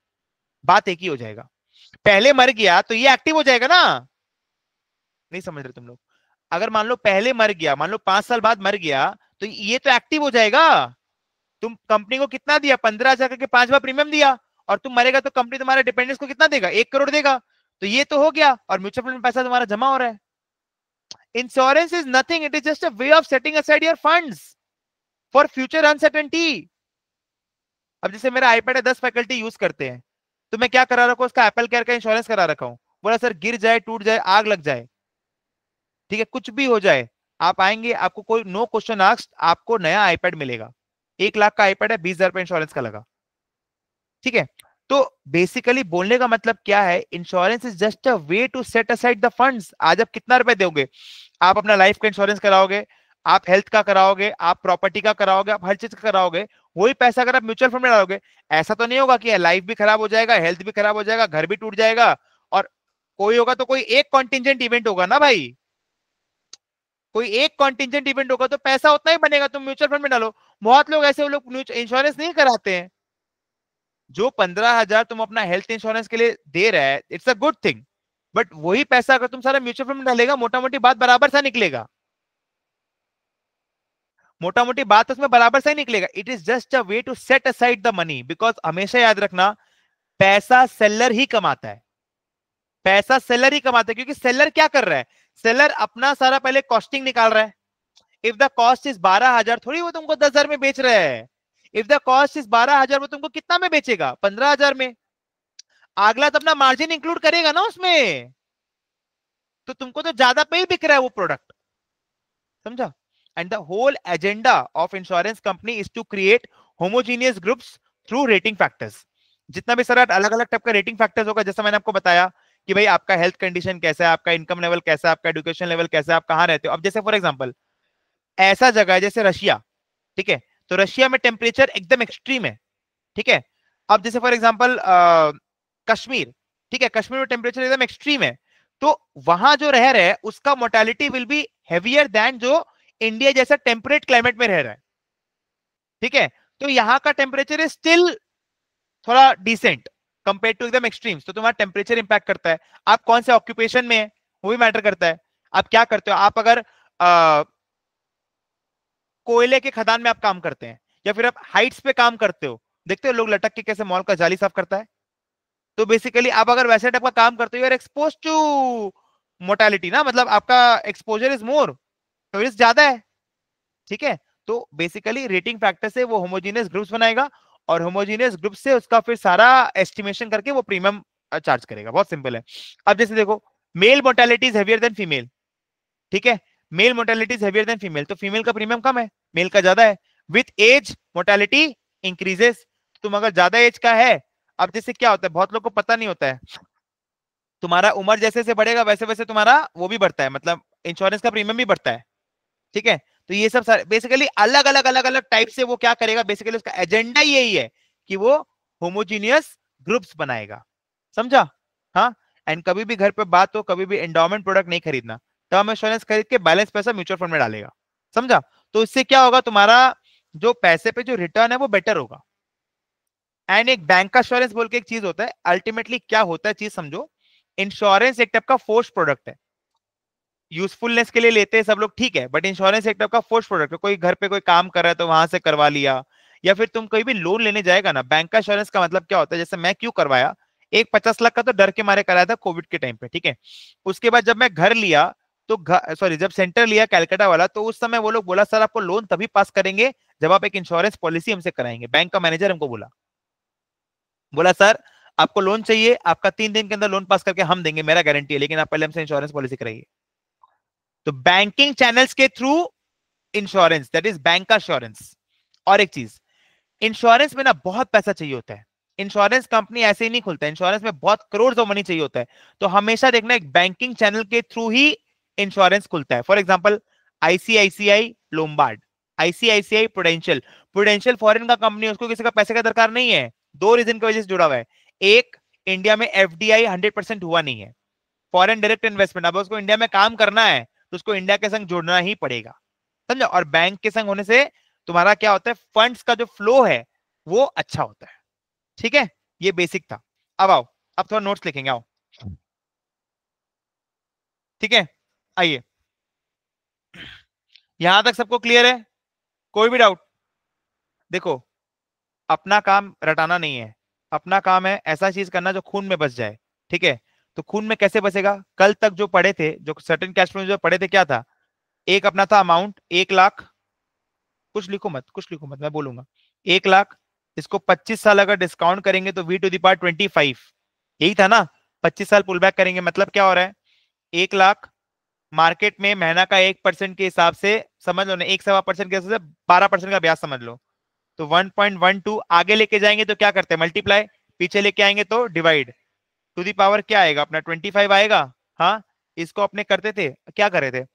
बात एक ही हो जाएगा पहले मर गया तो ये एक्टिव हो जाएगा ना नहीं समझ रहे तुम लोग अगर मान लो पहले मर गया मान लो पांच साल बाद मर गया तो ये तो एक्टिव हो जाएगा तुम कंपनी को कितना दिया पंद्रह हजार करके पांच बार प्रीमियम दिया और तुम मरेगा तो कंपनी तुम्हारे डिपेंडेंस को कितना देगा एक करोड़ देगा तो ये तो हो गया और म्यूचुअल फंड में पैसा तुम्हारा जमा हो रहा है insurance is nothing it is just a way of setting aside your funds for future uncertainty अब जैसे मेरा आईपैड है दस फैकल्टी यूज करते हैं तो मैं क्या करा रखा उसका एप्पल केयर का इंश्योरेंस करा रखा हूँ बोला सर गिर जाए टूट जाए आग लग जाए ठीक है कुछ भी हो जाए आप आएंगे आपको कोई नो क्वेश्चन आस्क आपको नया आईपैड मिलेगा एक लाख का आईपैड है बीस हजार रुपये इंश्योरेंस का लगा ठीक है तो बेसिकली बोलने का मतलब क्या है insurance is just a way to set aside the funds आज आप कितना रुपए दोगे आप अपना लाइफ का इंश्योरेंस कराओगे आप हेल्थ का कराओगे आप प्रॉपर्टी का कराओगे आप हर चीज का कराओगे वही पैसा अगर आप म्यूचुअल फंड में डालोगे ऐसा तो नहीं होगा कि लाइफ भी खराब हो जाएगा हेल्थ भी खराब हो जाएगा घर भी टूट जाएगा और कोई होगा तो कोई एक कॉन्टिजेंट इवेंट होगा ना भाई कोई एक कॉन्टिजेंट इवेंट होगा तो पैसा उतना ही बनेगा तुम म्यूचुअल फंड में डालो बहुत लोग ऐसे लोग इंश्योरेंस नहीं कराते हैं जो पंद्रह हजार तुम अपना हेल्थ इंश्योरेंस के लिए दे रहा है it's a good thing but वही पैसा अगर तुम सारा म्यूचुअल फंड में डालेगा मोटा मोटी बात बराबर सा निकलेगा मोटा मोटी बात तो उसमें बराबर सही निकलेगा it is just a way to set aside the money because हमेशा याद रखना पैसा सेलर ही कमाता है पैसा सेलर ही कमाता है क्योंकि सेलर क्या कर रहा है सेलर अपना सारा पहले कॉस्टिंग निकाल रहा है इफ द कॉस्ट इज बारह हजार थोड़ी वो तुमको दस हजार में बेच रहा है इफ द कॉस्ट इज बारह हजार वो तुमको कितना में बेचेगा पंद्रह हजार में अगला तो अपना मार्जिन इंक्लूड करेगा ना उसमें तो तुमको तो ज्यादा पे ही बिक रहा है वो प्रोडक्ट समझा and the whole agenda of insurance company is to create homogeneous groups through rating factors जितना भी सारा अलग अलग टाइप का रेटिंग फैक्टर्स होगा जैसा मैंने आपको बताया कि भाई आपका हेल्थ कंडीशन कैसा है आपका इनकम लेवल कैसा है आपका एडुकेशन लेवल कैसा है आप कहाँ रहते हो अब जैसे फॉर एग्जाम्पल ऐसा जगह है जैसे रशिया ठीक है तो रशिया में टेम्परेचर एकदम एक्सट्रीम है ठीक है अब जैसे फॉर एग्जाम्पल कश्मीर ठीक है कश्मीर में टेम्परेचर एकदम एक्सट्रीम है तो वहां जो रह रहे उसका mortality will be heavier than जो इंडिया जैसा टेम्परेट क्लाइमेट में रह रहा है ठीक है तो यहाँ का टेम्परेचर इज स्टिल थोड़ा डिसेंट कंपेयर टू एकदम एक्सट्रीम्स तो तुम्हारा टेम्परेचर इंपैक्ट करता है आप कौन से ऑक्यूपेशन में है वो भी मैटर करता है आप क्या करते हो आप अगर कोयले के खदान में आप काम करते हैं या फिर आप हाइट्स पे काम करते हो देखते हो लोग लटक के कैसे मॉल का जाली साफ करता है तो बेसिकली आप अगर वैसे टाइप का काम करते हो यू एक्सपोज टू मोर्टेलिटी ना मतलब आपका एक्सपोजर इज मोर चॉइस ज्यादा है ठीक है तो बेसिकली रेटिंग फैक्टर से वो होमोजीनियस ग्रुप्स बनाएगा और होमोजीनियस ग्रुप से उसका फिर सारा एस्टिमेशन करके वो प्रीमियम चार्ज करेगा बहुत सिंपल है अब जैसे देखो male mortality heavier than female ठीक है male mortality heavier than female तो फीमेल का प्रीमियम कम है मेल का ज्यादा है विथ एज मोर्टेलिटी इंक्रीजेस तुम अगर ज्यादा एज का है अब जैसे क्या होता है बहुत लोग को पता नहीं होता है तुम्हारा उम्र जैसे जैसे बढ़ेगा वैसे वैसे तुम्हारा वो भी बढ़ता है मतलब इंश्योरेंस का प्रीमियम भी बढ़ता है ठीक है तो ये सब सारे बेसिकली अलग अलग अलग अलग टाइप से वो क्या करेगा बेसिकली उसका एजेंडा यही है कि वो होमोजीनियस ग्रुप्स बनाएगा समझा हाँ एंड कभी भी घर पे बात हो कभी भी एंडोमेंट प्रोडक्ट नहीं खरीदना टर्म इंश्योरेंस खरीद के बैलेंस पैसा म्यूचुअल फंड में डालेगा समझा तो इससे क्या होगा तुम्हारा जो पैसे पे जो रिटर्न है वो बेटर होगा एंड एक बैंक का इंश्योरेंस बोल के एक चीज होता है अल्टीमेटली क्या होता है चीज समझो इंश्योरेंस एक टाइप का फोर्स प्रोडक्ट है यूजफुलनेस के लिए लेते हैं सब लोग ठीक है बट इंश्योरेंस एक टाइप का फोर्स प्रोडक्ट कोई घर पे कोई काम कर रहा है तो वहां से करवा लिया या फिर तुम कोई भी लोन लेने जाएगा ना बैंक का इंश्योरेंस का मतलब क्या होता है जैसे मैं क्यों करवाया एक पचास लाख का तो डर के मारे कराया था कोविड के टाइम पे ठीक है उसके बाद जब मैं घर लिया तो सॉरी जब सेंटर लिया कैलकाटा वाला तो उस समय वो लोग बोला सर आपको लोन तभी पास करेंगे जब आप एक इंश्योरेंस पॉलिसी हमसे कराएंगे बैंक का मैनेजर हमको बोला बोला सर आपको लोन चाहिए आपका तीन दिन के अंदर लोन पास करके हम देंगे मेरा गारंटी है लेकिन आप पहले हमसे इंश्योरेंस पॉलिसी कराइए तो बैंकिंग चैनल्स के through insurance that is bank assurance और एक चीज इंश्योरेंस में ना बहुत पैसा चाहिए होता है इंश्योरेंस कंपनी ऐसे ही नहीं खुलता इंश्योरेंस में बहुत करोड़ ऑफ मनी चाहिए होता है तो हमेशा देखना एक बैंकिंग चैनल के थ्रू ही इंश्योरेंस खुलता है for example ICICI Lombard ICICI Prudential Prudential foreign का कंपनी उसको किसी का पैसे का दरकार नहीं है दो रीजन की वजह से जुड़ा हुआ है एक इंडिया में एफ डी हुआ नहीं है फॉरन डायरेक्ट इन्वेस्टमेंट अब उसको इंडिया में काम करना है तो उसको इंडिया के संग जोड़ना ही पड़ेगा समझो और बैंक के संग होने से तुम्हारा क्या होता है फंड्स का जो फ्लो है वो अच्छा होता है ठीक है ये बेसिक था अब आओ अब थोड़ा नोट्स लिखेंगे आओ ठीक है आइए यहां तक सबको क्लियर है कोई भी डाउट देखो अपना काम रटाना नहीं है अपना काम है ऐसा चीज करना जो खून में बस जाए ठीक है तो खून में कैसे बसेगा कल तक जो पढ़े थे जो सर्टेन कैश फ्लो जो पढ़े थे क्या था एक अपना था अमाउंट एक लाख कुछ लिखो मत कुछ लिखो मत मैं बोलूंगा एक लाख इसको पच्चीस साल अगर डिस्काउंट करेंगे तो v to the twenty five यही था ना पच्चीस साल पुल बैक करेंगे मतलब क्या हो रहा है एक लाख मार्केट में महीना का एक परसेंट के हिसाब से समझ लो ना एक सवा परसेंट के हिसाब से बारह परसेंट का ब्याज समझ लो तो 1.12 आगे लेके जाएंगे तो क्या करते हैं मल्टीप्लाई पीछे लेके आएंगे तो डिवाइड टू दी पावर क्या आएगा अपना ट्वेंटी फाइव आएगा हाँ इसको अपने करते थे क्या कर रहे थे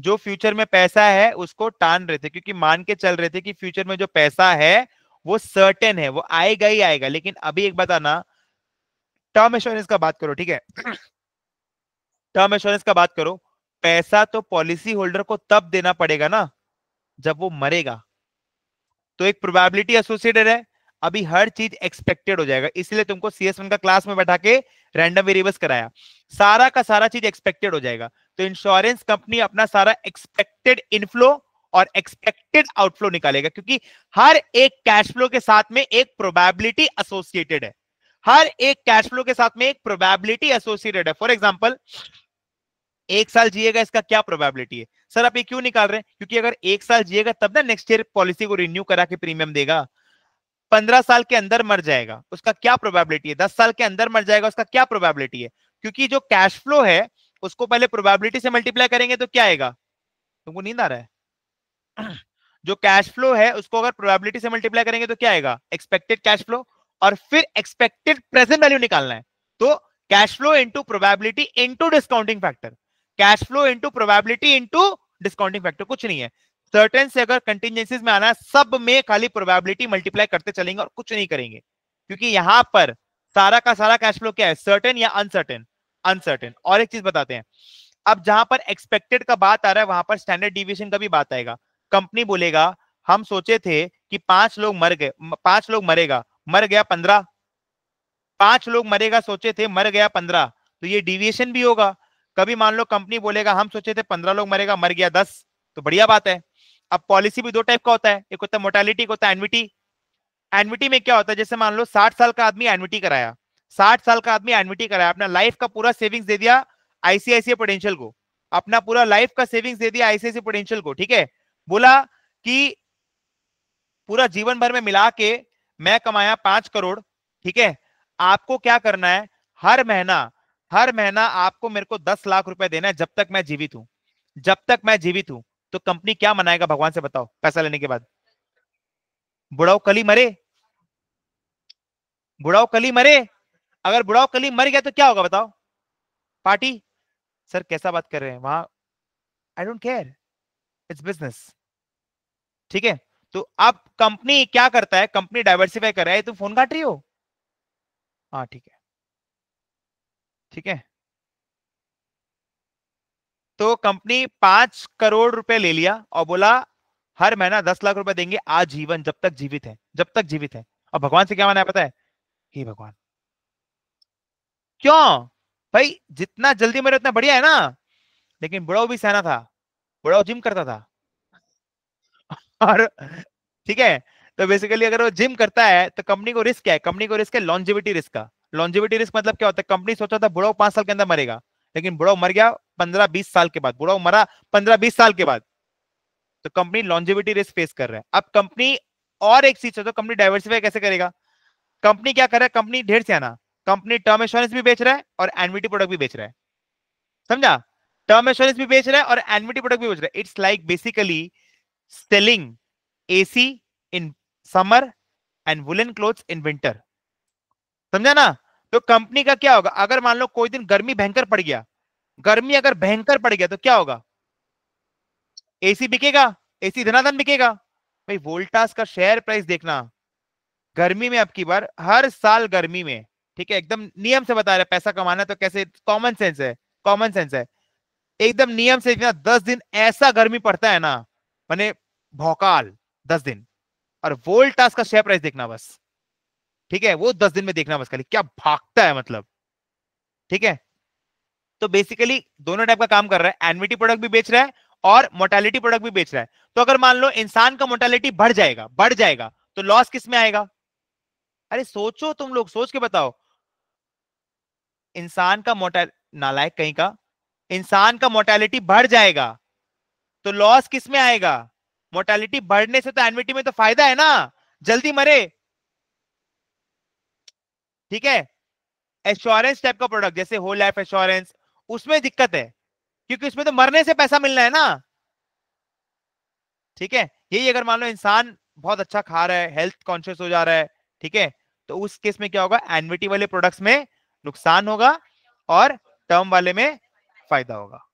जो फ्यूचर में पैसा है उसको टान रहे थे क्योंकि मान के चल रहे थे कि फ्यूचर में जो पैसा है वो सर्टेन है वो आएगा ही आएगा लेकिन अभी एक बताना टर्म इंश्योरेंस का बात करो ठीक है टर्म [CLEARS THROAT] इंश्योरेंस का बात करो पैसा तो पॉलिसी होल्डर को तब देना पड़ेगा ना जब वो मरेगा तो एक प्रोबेबिलिटी एसोसिएटेड है अभी हर चीज एक्सपेक्टेड हो जाएगा इसलिए तुमको सीएस वन का क्लास में बैठा के रैंडम वेरिएबल्स कराया सारा का सारा चीज एक्सपेक्टेड हो जाएगा तो इंश्योरेंस कंपनी अपना सारा एक्सपेक्टेड इनफ्लो और एक्सपेक्टेड आउटफ्लो निकालेगा क्योंकि हर एक कैश फ्लो के साथ में एक प्रोबेबिलिटी एसोसिएटेड है हर एक कैश फ्लो के साथ में एक प्रोबेबिलिटी एसोसिएटेड है फॉर एग्जाम्पल एक साल जिएगा इसका क्या प्रोबेबिलिटी है सर आप ये क्यों निकाल रहे हैं क्योंकि अगर एक साल जिएगा तब ना नेक्स्ट ईयर पॉलिसी को रिन्यू करा के प्रीमियम देगा पंद्रह साल के अंदर मर जाएगा उसका क्या प्रोबेबिलिटी है दस साल के अंदर मर जाएगा उसका क्या प्रोबेबिलिटी है क्योंकि जो कैश फ्लो है उसको पहले प्रोबेबिलिटी से मल्टीप्लाई करेंगे तो क्या आएगा तुमको नींद आ रहा है [CLEARS THROAT] जो कैश फ्लो है उसको अगर प्रोबेबिलिटी से मल्टीप्लाई करेंगे तो क्या आएगा एक्सपेक्टेड कैश फ्लो और फिर एक्सपेक्टेड प्रेजेंट वैल्यू निकालना है तो cash flow into probability into discounting factor cash flow into probability into discounting factor कुछ नहीं है सर्टेन से अगर कंटिजेंसीज में आना है सब में खाली प्रोबेबिलिटी मल्टीप्लाई करते चलेंगे और कुछ नहीं करेंगे क्योंकि यहां पर सारा का सारा कैश फ्लो क्या है सर्टेन या अनसर्टेन अनसर्टेन और एक चीज बताते हैं अब जहां पर एक्सपेक्टेड का बात आ रहा है वहां पर स्टैंडर्ड डिविएशन का भी बात आएगा कंपनी बोलेगा हम सोचे थे कि पांच लोग मर गए पांच लोग मरेगा मर गया पंद्रह पांच लोग मरेगा सोचे थे मर गया पंद्रह तो ये डिविएशन भी होगा कभी मान लो कंपनी बोलेगा हम सोचे थे पंद्रह लोग मरेगा मर गया दस तो बढ़िया बात है अब पॉलिसी भी दो टाइप का होता है एक होता है मोर्टेलिटी एक होता है एनविटी एनविटी में क्या होता है जैसे मान लो साठ साल का आदमी एनविटी कराया साठ साल का आदमी एनविटी कराया अपना लाइफ का पूरा सेविंग्स दे दिया आईसीआईसीआई पोटेंशियल को अपना पूरा लाइफ का सेविंग्स दे दिया आईसीआईसी पोटेंशियल को ठीक है बोला कि पूरा जीवन भर में मिला के मैं कमाया पांच करोड़ ठीक है आपको क्या करना है हर महीना हर महीना आपको मेरे को दस लाख रुपए देना है जब तक मैं जीवित हूं जब तक मैं जीवित हूं तो कंपनी क्या मनाएगा भगवान से बताओ पैसा लेने के बाद बुढ़ाओ कली मरे बुढ़ाओ कली मरे अगर बुढ़ाओ कली मर गया तो क्या होगा बताओ पार्टी सर कैसा बात कर रहे हैं वहां I don't care it's business ठीक है तो अब कंपनी क्या करता है कंपनी डाइवर्सिफाई कर रहा है तुम तो फोन काट रही हो हाँ ठीक है ठीक है तो कंपनी पांच करोड़ रुपए ले लिया और बोला हर महीना दस लाख रुपए देंगे आजीवन जब तक जीवित है जब तक जीवित है और भगवान से क्या माना पता है हे भगवान क्यों भाई जितना जल्दी मरे उतना बढ़िया है ना लेकिन बुढ़ाओ भी सहना था बुढ़ाओ जिम करता था और ठीक है तो बेसिकली अगर वो जिम करता है तो कंपनी को रिस्क है कंपनी को रिस्क है लॉन्जिविटी रिस्क का लॉन्जिविटी रिस्क मतलब क्या होता है कंपनी सोचा था बुढ़ाओ पांच साल के अंदर मरेगा लेकिन बुढ़ा मर गया पंद्रह बीस साल के बाद बुढ़ा मरा पंद्रह बीस साल के बाद तो कंपनी लॉन्जिविटी रिस्क फेस कर रहा है अब कंपनी और एक चीज तो कंपनी डाइवर्सिफाई कैसे करेगा कंपनी क्या कर रहा है कंपनी ढेर से आना कंपनी टर्म इंश्योरेंस भी बेच रहा है और एनविटी प्रोडक्ट भी बेच रहा है समझा टर्म इंश्योरेंस भी बेच रहा है और एनविटी प्रोडक्ट भी बेच रहा है it's like basically selling AC in summer and woollen cloth in winter समझा ना तो कंपनी का क्या होगा अगर मान लो कोई दिन गर्मी भयंकर पड़ गया गर्मी अगर भयंकर पड़ गया तो क्या होगा एसी बिकेगा एसी धनाधन बिकेगा भाई वोल्टास का शेयर प्राइस देखना गर्मी में आपकी बार हर साल गर्मी में ठीक है एकदम नियम से बता रहे पैसा कमाना तो कैसे कॉमन सेंस है कॉमन सेंस है एकदम नियम से देखना दस दिन ऐसा गर्मी पड़ता है ना मैंने भौकाल दस दिन और वोल्टास का शेयर प्राइस देखना बस ठीक है वो दस दिन में देखना खाली क्या भागता है मतलब ठीक है तो बेसिकली दोनों टाइप का काम कर रहा है एनविटी प्रोडक्ट भी बेच रहा है और मोर्टेलिटी प्रोडक्ट भी बेच रहा है तो अगर मान लो इंसान का मोर्टेलिटी बढ़ जाएगा बढ़ जाएगा तो लॉस किस में आएगा अरे सोचो तुम लोग सोच के बताओ इंसान का मोटा नालायक कहीं का इंसान का मोर्टेलिटी बढ़ जाएगा तो लॉस किस में आएगा मोर्टेलिटी बढ़ने से तो एनविटी में तो फायदा है ना जल्दी मरे ठीक है एश्योरेंस टाइप का प्रोडक्ट जैसे होल लाइफ एश्योरेंस उसमें दिक्कत है क्योंकि उसमें तो मरने से पैसा मिलना है ना ठीक है यही अगर मान लो इंसान बहुत अच्छा खा रहा है हेल्थ कॉन्शियस हो जा रहा है ठीक है तो उस केस में क्या होगा एनविटी वाले प्रोडक्ट्स में नुकसान होगा और टर्म वाले में फायदा होगा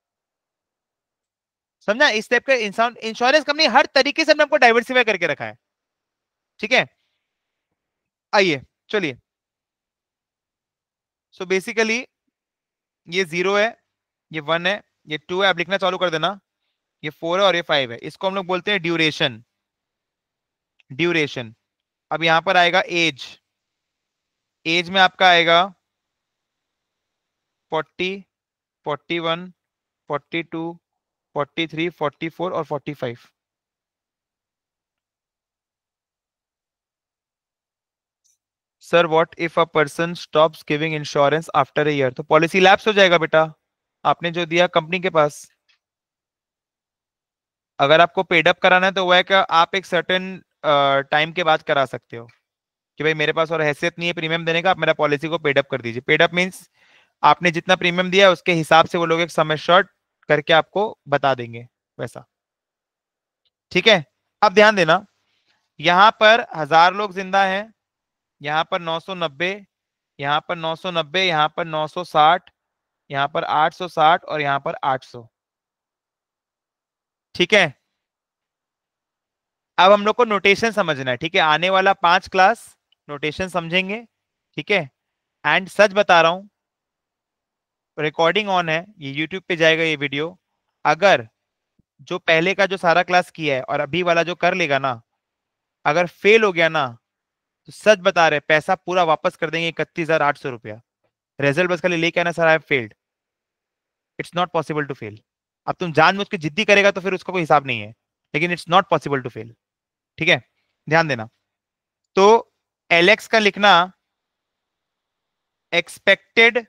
समझा इस टाइप का इंसान इंश्योरेंस कंपनी हर तरीके से हमने आपको डाइवर्सिफाई करके रखा है ठीक है आइए चलिए सो so बेसिकली ये जीरो है ये वन है ये टू है आप लिखना चालू कर देना ये फोर है और ये फाइव है इसको हम लोग बोलते हैं ड्यूरेशन ड्यूरेशन अब यहां पर आएगा एज एज में आपका आएगा forty forty one forty two forty three forty four और forty five sir what if a person stops giving insurance after a year तो पॉलिसी लैप्स हो जाएगा बेटा आपने जो दिया कंपनी के पास अगर आपको पेडअप कराना है तो वह का आप एक सर्टेन टाइम के बाद करा सकते हो कि भाई मेरे पास और हैसियत नहीं है प्रीमियम देने का आप मेरा पॉलिसी को पेडअप कर दीजिए पेडअप मीन्स आपने जितना प्रीमियम दिया उसके हिसाब से वो लोग एक समय शॉर्ट करके आपको बता देंगे वैसा ठीक है अब ध्यान देना यहाँ पर हजार लोग जिंदा हैं यहाँ पर 990 यहाँ पर 990 यहाँ पर 960 यहाँ पर 860 और यहाँ पर 800 ठीक है अब हम लोग को नोटेशन समझना है ठीक है आने वाला पांच क्लास नोटेशन समझेंगे ठीक है एंड सच बता रहा हूं रिकॉर्डिंग ऑन है ये यूट्यूब पे जाएगा ये वीडियो अगर जो पहले का जो सारा क्लास किया है और अभी वाला जो कर लेगा ना अगर फेल हो गया ना तो सच बता रहे पैसा पूरा वापस कर देंगे इकतीस हजार आठ सौ रुपया रिजल्ट बस खाली लेके आना sir I failed it's not possible to fail अब तुम जान उसकी जिद्दी करेगा तो फिर उसका कोई हिसाब नहीं है लेकिन it's not possible to fail ठीक है ध्यान देना तो एलेक्स का लिखना expected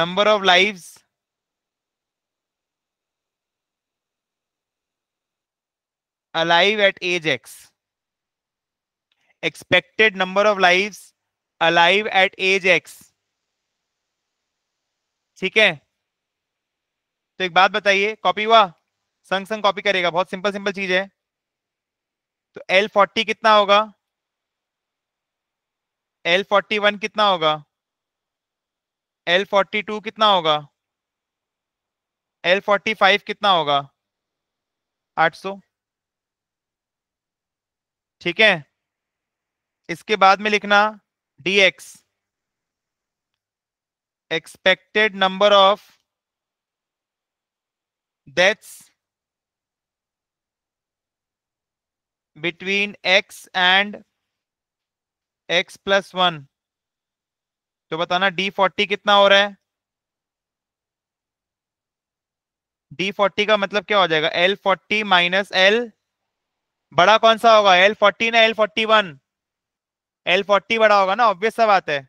number of lives alive at age x expected number of lives alive at age x ठीक है तो एक बात बताइए कॉपी हुआ संग संग कॉपी करेगा बहुत सिंपल सिंपल चीज है तो एल फोर्टी कितना होगा एल फोर्टी वन कितना होगा एल फोर्टी टू कितना होगा एल फोर्टी फाइव कितना होगा आठ सौ ठीक है इसके बाद में लिखना dx expected number of deaths between x and x plus one तो बताना डी फोर्टी कितना हो रहा है डी फोर्टी का मतलब क्या हो जाएगा एल फोर्टी माइनस एल बड़ा कौन सा होगा एल फोर्टी ना L forty one L forty बड़ा होगा ना ऑब्वियस सा बात है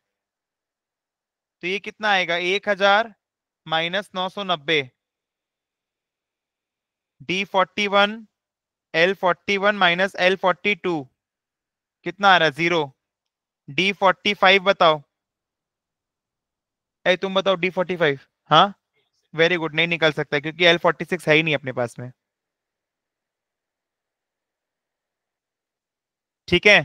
तो ये कितना आएगा एक हजार माइनस नौ सौ नब्बे D forty one L forty one minus L forty two कितना आ रहा है जीरो डी फोर्टी फाइव बताओ ए तुम बताओ डी फोर्टी फाइव हाँ वेरी गुड नहीं निकल सकता क्योंकि एल फोर्टी सिक्स है ही नहीं अपने पास में ठीक है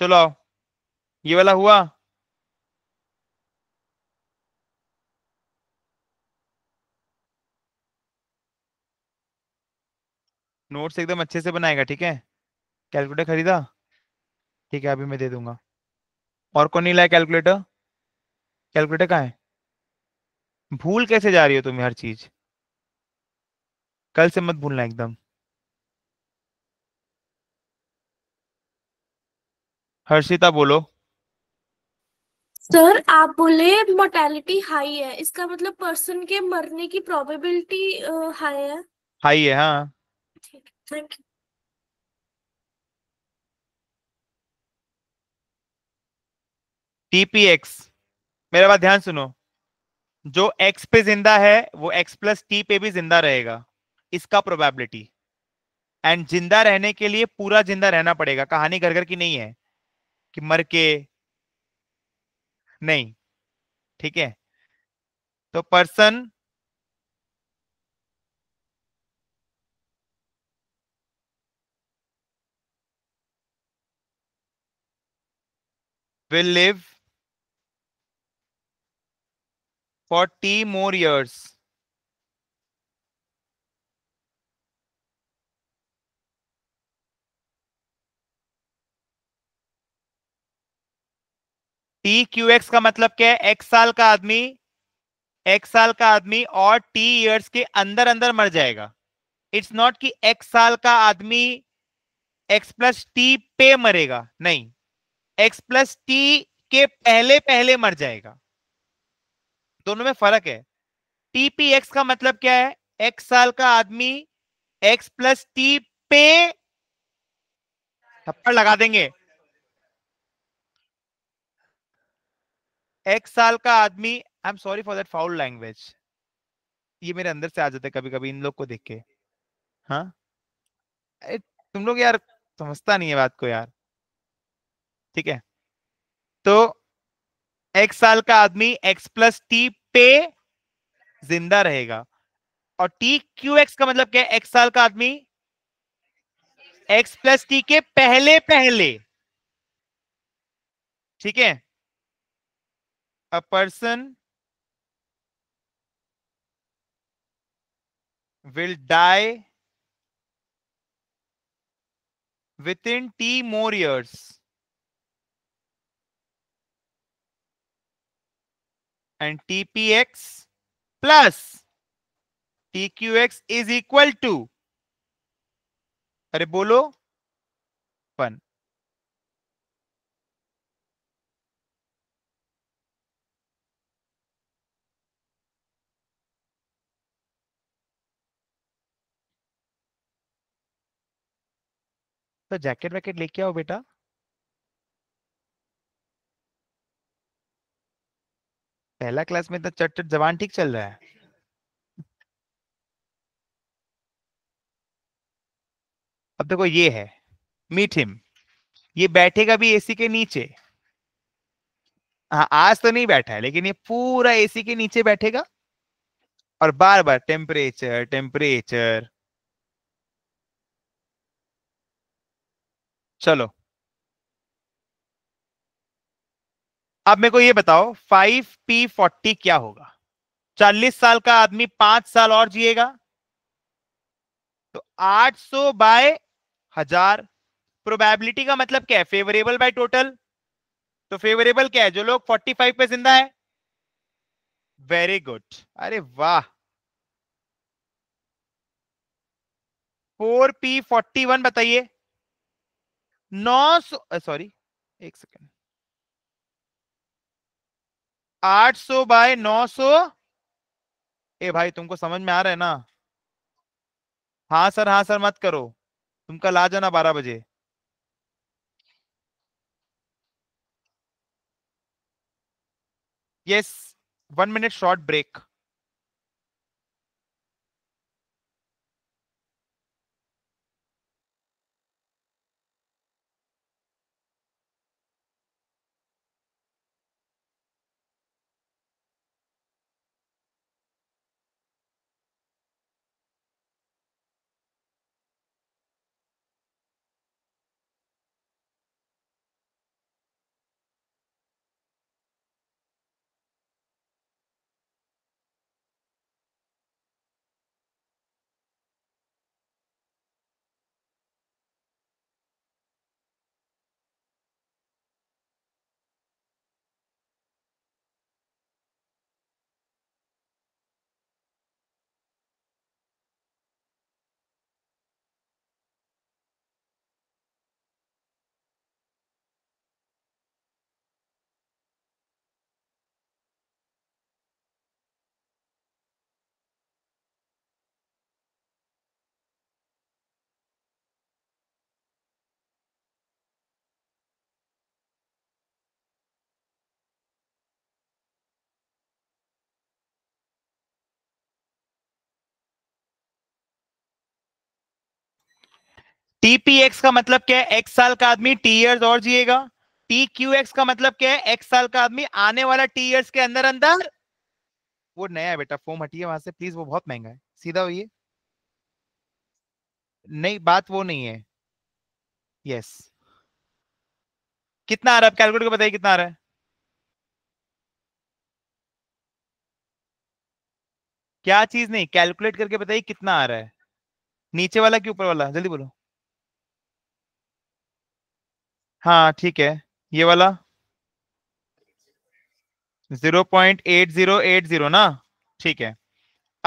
चलो आओ ये वाला हुआ नोट्स एकदम अच्छे से बनाएगा ठीक है कैलकुलेटर खरीदा ठीक है अभी मैं दे दूंगा और कौन नहीं लाया कैलकुलेटर कैलकुलेटर कहाँ है भूल कैसे जा रही हो तुम्हें हर चीज कल से मत भूलना एकदम हर्षिता बोलो सर आप बोले मोर्टेलिटी हाई है इसका मतलब पर्सन के मरने की प्रोबेबिलिटी हाई है हाई है हाँ थैंक यू टीपीएक्स मेरा बात ध्यान सुनो जो x पे जिंदा है वो x प्लस टी पे भी जिंदा रहेगा इसका प्रोबेबिलिटी एंड जिंदा रहने के लिए पूरा जिंदा रहना पड़ेगा कहानी घर घर की नहीं है कि मर के नहीं ठीक है तो person will live for t more years. T Q X का मतलब क्या है एक साल का आदमी एक साल का आदमी और टी ईयर्स के अंदर अंदर मर जाएगा इट्स नॉट कि एक साल का आदमी एक्स प्लस टी पे मरेगा नहीं एक्स प्लस टी के पहले पहले मर जाएगा दोनों में फर्क है टीपीएक्स का मतलब क्या है एक्स साल का आदमी एक्स प्लस टी पे थप्पड़ लगा देंगे एक्स साल का आदमी I am sorry for that foul language ये मेरे अंदर से आ जाते कभी कभी इन लोग को देख के हाँ तुम लोग यार समझता नहीं है बात को यार ठीक है तो एक्स साल का आदमी एक्स प्लस टी पे जिंदा रहेगा और टी क्यू एक्स का मतलब क्या है एक्स साल का आदमी एक्स प्लस टी के पहले पहले ठीक है a person will die within T more years and tpx plus tqx is equal to अरे बोलो वन तो जैकेट वैकेट लेके आओ बेटा पहला क्लास में इतना चट चट जबान ठीक चल रहा है अब देखो ये है मीट हिम ये बैठेगा भी एसी के नीचे हाँ आज तो नहीं बैठा है लेकिन ये पूरा एसी के नीचे बैठेगा और बार बार टेम्परेचर टेम्परेचर चलो अब मेरे को ये बताओ फाइव पी फोर्टी क्या होगा चालीस साल का आदमी पांच साल और जिएगा तो 800 सौ बाय हजार प्रोबेबिलिटी का मतलब क्या है फेवरेबल बाय टोटल तो फेवरेबल क्या है जो लोग 45 पे जिंदा है वेरी गुड अरे वाह फोर पी फोर्टी वन बताइए नौ सॉरी एक सेकेंड आठ सौ बाय नौ सो ए भाई तुमको समझ में आ रहा है ना हाँ सर हाँ सर मत करो तुम कल आ जाना बारह बजे yes one minute short break TPX का मतलब क्या है एक्स साल का आदमी टी ईयर्स और जिएगा टी क्यू एक्स का मतलब क्या है एक्स साल का आदमी आने वाला टी ईयर्स के अंदर अंदर वो नया है बेटा फॉर्म हटिए वहां से प्लीज वो बहुत महंगा है सीधा हुई नहीं बात वो नहीं है यस yes. कितना आ रहा है कैलकुलेट को बताइए कितना आ रहा है क्या चीज नहीं कैलकुलेट करके बताइए कितना आ रहा है नीचे वाला कि ऊपर वाला जल्दी बोलो हाँ ठीक है ये वाला zero point eight zero eight zero ना ठीक है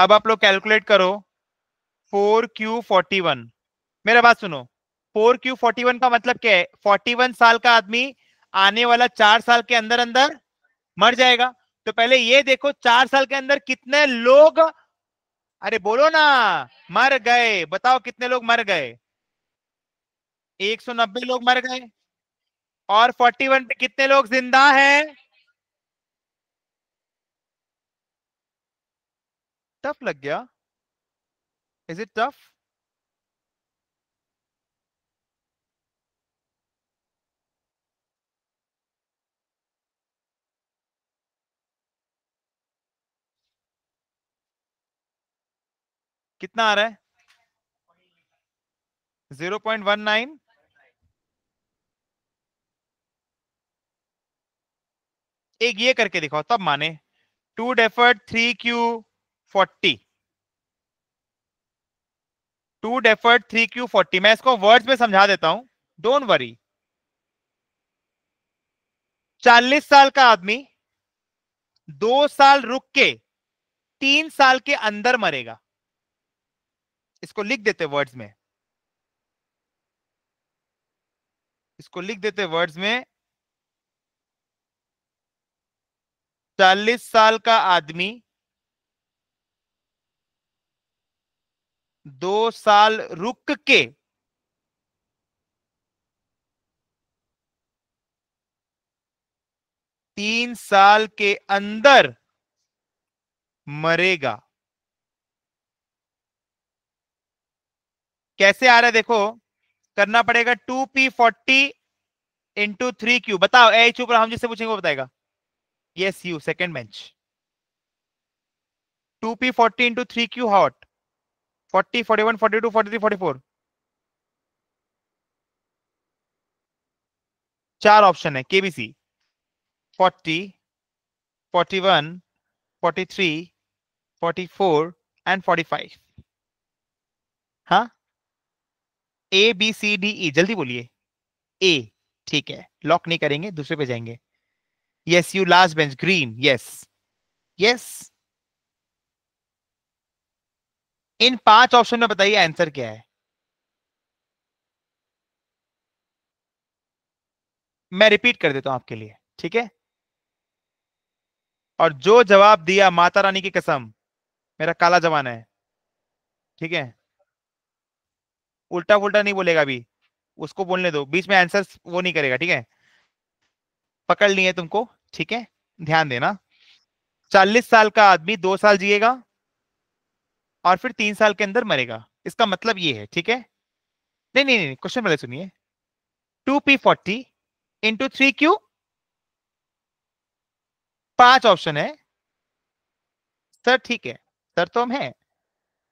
अब आप लोग कैलकुलेट करो फोर क्यू फोर्टी वन मेरा बात सुनो फोर क्यू फोर्टी वन का मतलब क्या है फोर्टी वन साल का आदमी आने वाला चार साल के अंदर अंदर मर जाएगा तो पहले ये देखो चार साल के अंदर कितने लोग अरे बोलो ना मर गए बताओ कितने लोग मर गए 190 लोग मर गए और 41 पे कितने लोग जिंदा हैं टफ लग गया इज इट टफ कितना आ रहा है जीरो पॉइंट वन नाइन एक ये करके दिखाओ तब माने two deferred three Q forty two deferred three Q forty मैं इसको वर्ड्स में समझा देता हूं डोंट वरी चालीस साल का आदमी दो साल रुक के तीन साल के अंदर मरेगा इसको लिख देते वर्ड्स में इसको लिख देते वर्ड्स में चालीस साल का आदमी दो साल रुक के तीन साल के अंदर मरेगा कैसे आ रहा है देखो करना पड़ेगा two P forty into three Q बताओ एच ऊपर हम जिससे पूछेंगे वो बताएगा Yes, you, second bench. 2P 40 into 3Q, how what? 40, 41, 42, 43, 44. चार ऑप्शन है केबीसी 40, 41, 43, 44 एंड 45. हाँ A B C D E जल्दी बोलिए ए ठीक है लॉक नहीं करेंगे दूसरे पे जाएंगे Yes, you last bench. Green. Yes. Yes. इन पांच ऑप्शन में बताइए आंसर क्या है मैं रिपीट कर देता हूं आपके लिए ठीक है और जो जवाब दिया माता रानी की कसम मेरा काला जवान है ठीक है उल्टा फुल्टा नहीं बोलेगा अभी उसको बोलने दो बीच में आंसर वो नहीं करेगा ठीक है पकड़ है तुमको ठीक है ध्यान देना चालीस साल का आदमी दो साल जिएगा और फिर तीन साल के अंदर मरेगा इसका मतलब ये है ठीक है नहीं नहीं नहीं क्वेश्चन पहले सुनिए two P forty into three Q पांच ऑप्शन है सर ठीक है सर तो हम हैं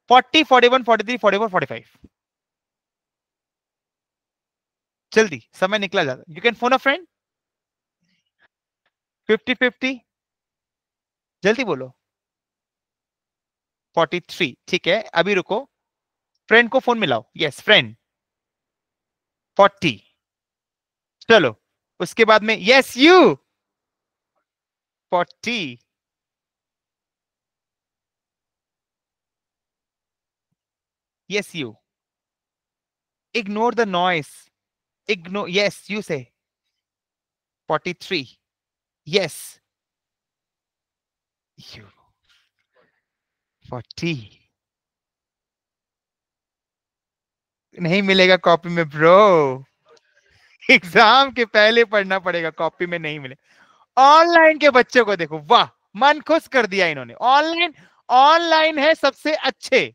forty forty one forty three forty four forty five जल्दी समय निकला जाता you can phone a friend fifty fifty जल्दी बोलो फोर्टी थ्री ठीक है अभी रुको फ्रेंड को फोन मिलाओ यस फ्रेंड फोर्टी चलो उसके बाद में yes you forty yes you ignore the noise ignore yes you say forty three Yes. You. 40. नहीं मिलेगा कॉपी में ब्रो एग्जाम के पहले पढ़ना पड़ेगा कॉपी में नहीं मिले ऑनलाइन के बच्चों को देखो वाह मन खुश कर दिया इन्होंने ऑनलाइन ऑनलाइन है सबसे अच्छे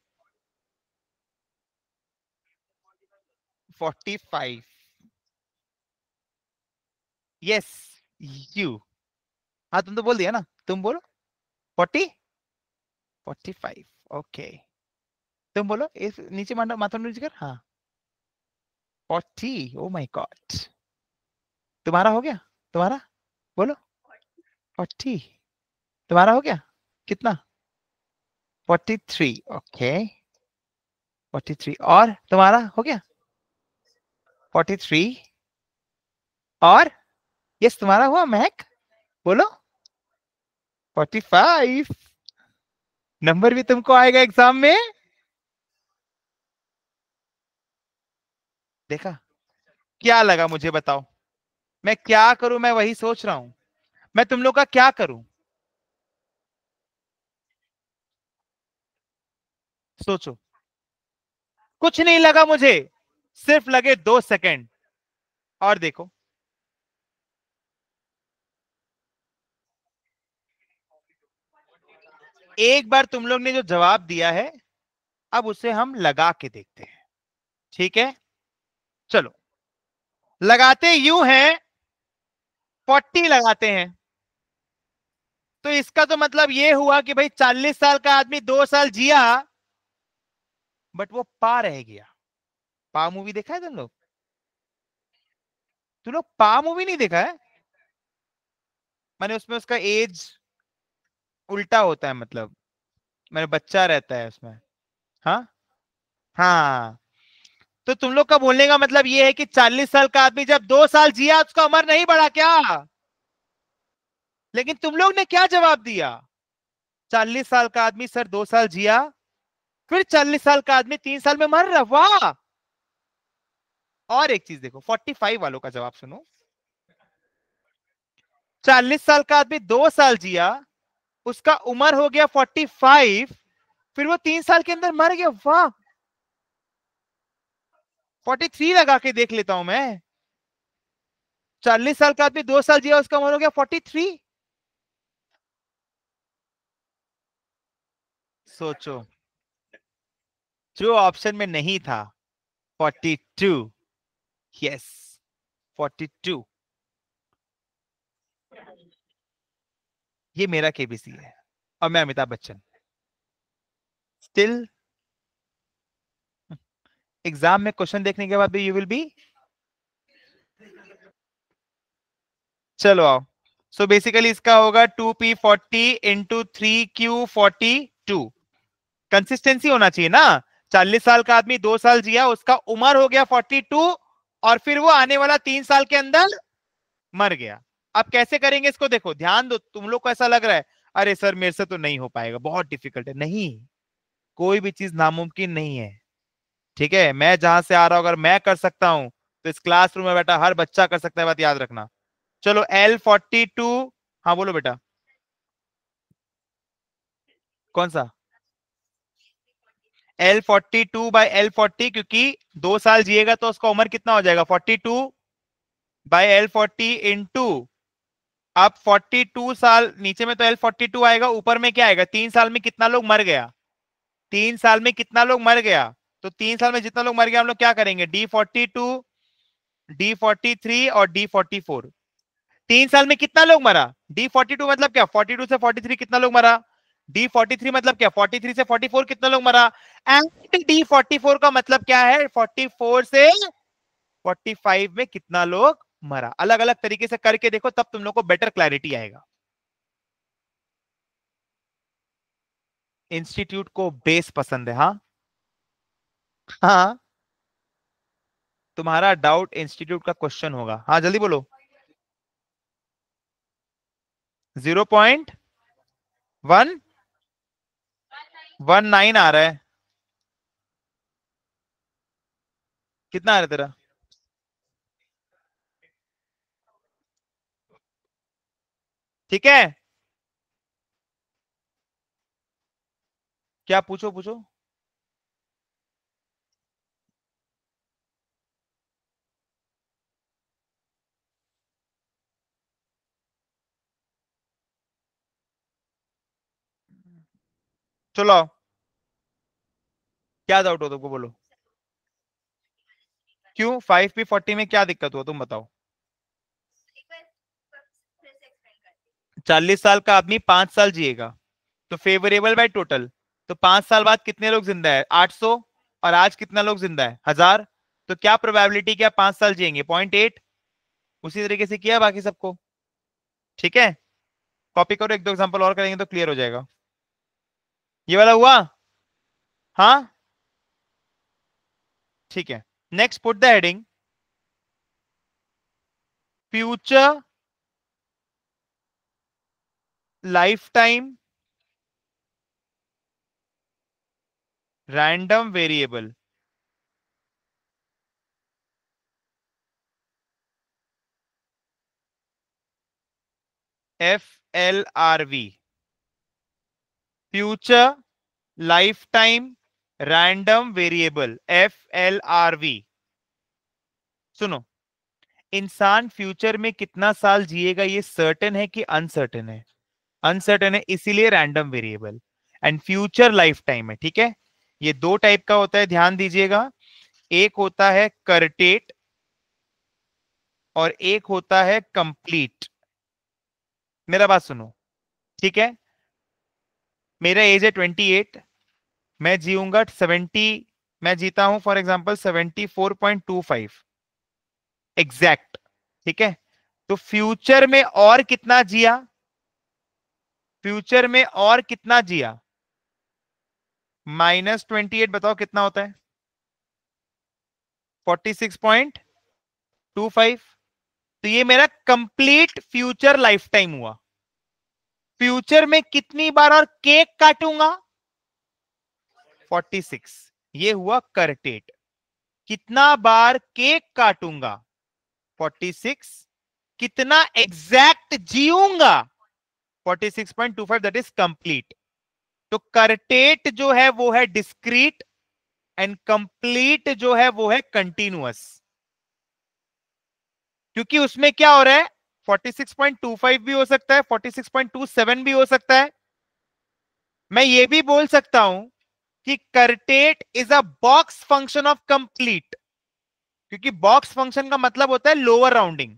45 यस यू हाँ तुम तो बोल दिया ना तुम बोलो फोर्टी फोर्टी फाइव ओके तुम बोलो इस नीचे माथा नीचे कर हाँ फोर्टी ओ माय गॉड तुम्हारा हो गया तुम्हारा बोलो फोर्टी तुम्हारा हो गया कितना forty three okay forty three और तुम्हारा हो गया फोर्टी थ्री और यस तुम्हारा हुआ महक बोलो फोर्टी फाइव नंबर भी तुमको आएगा एग्जाम में देखा क्या लगा मुझे बताओ मैं क्या करूं मैं वही सोच रहा हूं मैं तुम लोग का क्या करूं सोचो कुछ नहीं लगा मुझे सिर्फ लगे दो सेकंड और देखो एक बार तुम लोग ने जो जवाब दिया है अब उसे हम लगा के देखते हैं ठीक है चलो लगाते यू है फोर्टी लगाते हैं तो इसका तो मतलब यह हुआ कि भाई चालीस साल का आदमी दो साल जिया बट वो पा रह गया पा मूवी देखा है तुम लोग तुम लोग पा मूवी नहीं देखा है मैंने उसमें उसका एज उल्टा होता है मतलब मेरा बच्चा रहता है उसमें हाँ हाँ तो तुम लोग का बोलने का मतलब ये है कि चालीस साल का आदमी जब दो साल जिया उसका उम्र नहीं बढ़ा क्या लेकिन तुम लोग ने क्या जवाब दिया चालीस साल का आदमी सर दो साल जिया फिर चालीस साल का आदमी तीन साल में मर रहा वाह और एक चीज देखो फोर्टी फाइव वालों का जवाब सुनो चालीस साल का आदमी दो साल जिया उसका उम्र हो गया 45 फिर वो तीन साल के अंदर मर गया वाह 43 लगा के देख लेता हूं मैं चालीस साल का आदमी दो साल जिया उसका उम्र हो गया 43 सोचो जो ऑप्शन में नहीं था 42 यस yes, 42 ये मेरा केबीसी है और मैं अमिताभ बच्चन स्टिल एग्जाम में क्वेश्चन देखने के बाद भी यू विल बी चलो आओ सो so बेसिकली इसका होगा two P forty into three Q forty two consistency होना चाहिए ना चालीस साल का आदमी दो साल जिया उसका उम्र हो गया फोर्टी टू और फिर वो आने वाला तीन साल के अंदर मर गया अब कैसे करेंगे इसको देखो ध्यान दो तुम लोग को ऐसा लग रहा है अरे सर मेरे से तो नहीं हो पाएगा बहुत डिफिकल्ट है नहीं कोई भी चीज नामुमकिन नहीं है ठीक है मैं जहां से आ रहा हूं अगर मैं कर सकता हूं तो इस क्लासरूम में बेटा हर बच्चा कर सकता है बात याद रखना चलो एल फोर्टी टू हाँ बोलो बेटा कौन सा L forty two by L forty क्योंकि दो साल जिएगा तो उसका उम्र कितना हो जाएगा forty two by L forty into आप 42 साल नीचे में तो एल फोर्टी आएगा ऊपर में क्या आएगा तीन साल में कितना लोग मर गया तीन साल में कितना लोग मर गया तो तीन साल में जितना लोग मर गया हम लोग क्या करेंगे D forty two D forty three और डी फोर्टी फोर तीन साल में कितना लोग मरा डी फोर्टी टू मतलब क्या फोर्टी टू से फोर्टी थ्री कितना लोग मरा डी फोर्टी थ्री मतलब क्या फोर्टी थ्री से फोर्टी फोर कितना लोग मरा एंड डी फोर्टी फोर का मतलब क्या है फोर्टी फोर से फोर्टी फाइव में कितना लोग मरा अलग अलग तरीके से करके देखो तब तुम लोग को बेटर क्लैरिटी आएगा इंस्टीट्यूट को बेस पसंद है हा हा तुम्हारा डाउट इंस्टीट्यूट का क्वेश्चन होगा हाँ जल्दी बोलो zero point one one nine आ रहा है कितना आ रहा है तेरा ठीक है क्या पूछो पूछो चलो क्या डाउट हो तुमको बोलो क्यों फाइव पी फोर्टी में क्या दिक्कत हुआ तुम बताओ चालीस साल का आदमी पांच साल जिएगा तो फेवरेबल बाय टोटल तो पांच साल बाद कितने लोग जिंदा है 800 और आज कितना लोग जिंदा है हजार तो क्या प्रोबेबिलिटी क्या पांच साल जिएंगे पॉइंट एट उसी तरीके से किया बाकी सबको ठीक है कॉपी करो एक दो एग्जाम्पल और करेंगे तो क्लियर हो जाएगा ये वाला हुआ हाँ ठीक है next put the heading future life time random variable F L R V future life time random variable F L R V सुनो इंसान फ्यूचर में कितना साल जिएगा ये सर्टेन है कि अनसर्टेन है अनसर्टन है इसीलिए random variable and future life time है ठीक है ये दो टाइप का होता है ध्यान दीजिएगा एक होता है करटेट और एक होता है कंप्लीट मेरा बात सुनो ठीक है मेरा एज है ट्वेंटी एट मैं जीऊंगा सेवेंटी मैं जीता हूं for example seventy four point two five exact ठीक है तो फ्यूचर में और कितना जिया फ्यूचर में और कितना जिया माइनस ट्वेंटी एट बताओ कितना होता है forty six point two five तो ये मेरा कंप्लीट फ्यूचर लाइफ टाइम हुआ फ्यूचर में कितनी बार और केक काटूंगा 46 ये हुआ करटेट कितना बार केक काटूंगा 46 कितना एग्जैक्ट जीऊंगा 46.25 दैट इज कंप्लीट तो करटेट जो है वो है डिस्क्रीट एंड कंप्लीट जो है वो है कंटिन्यूस क्योंकि उसमें क्या हो रहा है 46.25 भी हो सकता है 46.27 भी हो सकता है मैं ये भी बोल सकता हूं कि curtate is a box function of complete क्योंकि बॉक्स फंक्शन का मतलब होता है लोअर राउंडिंग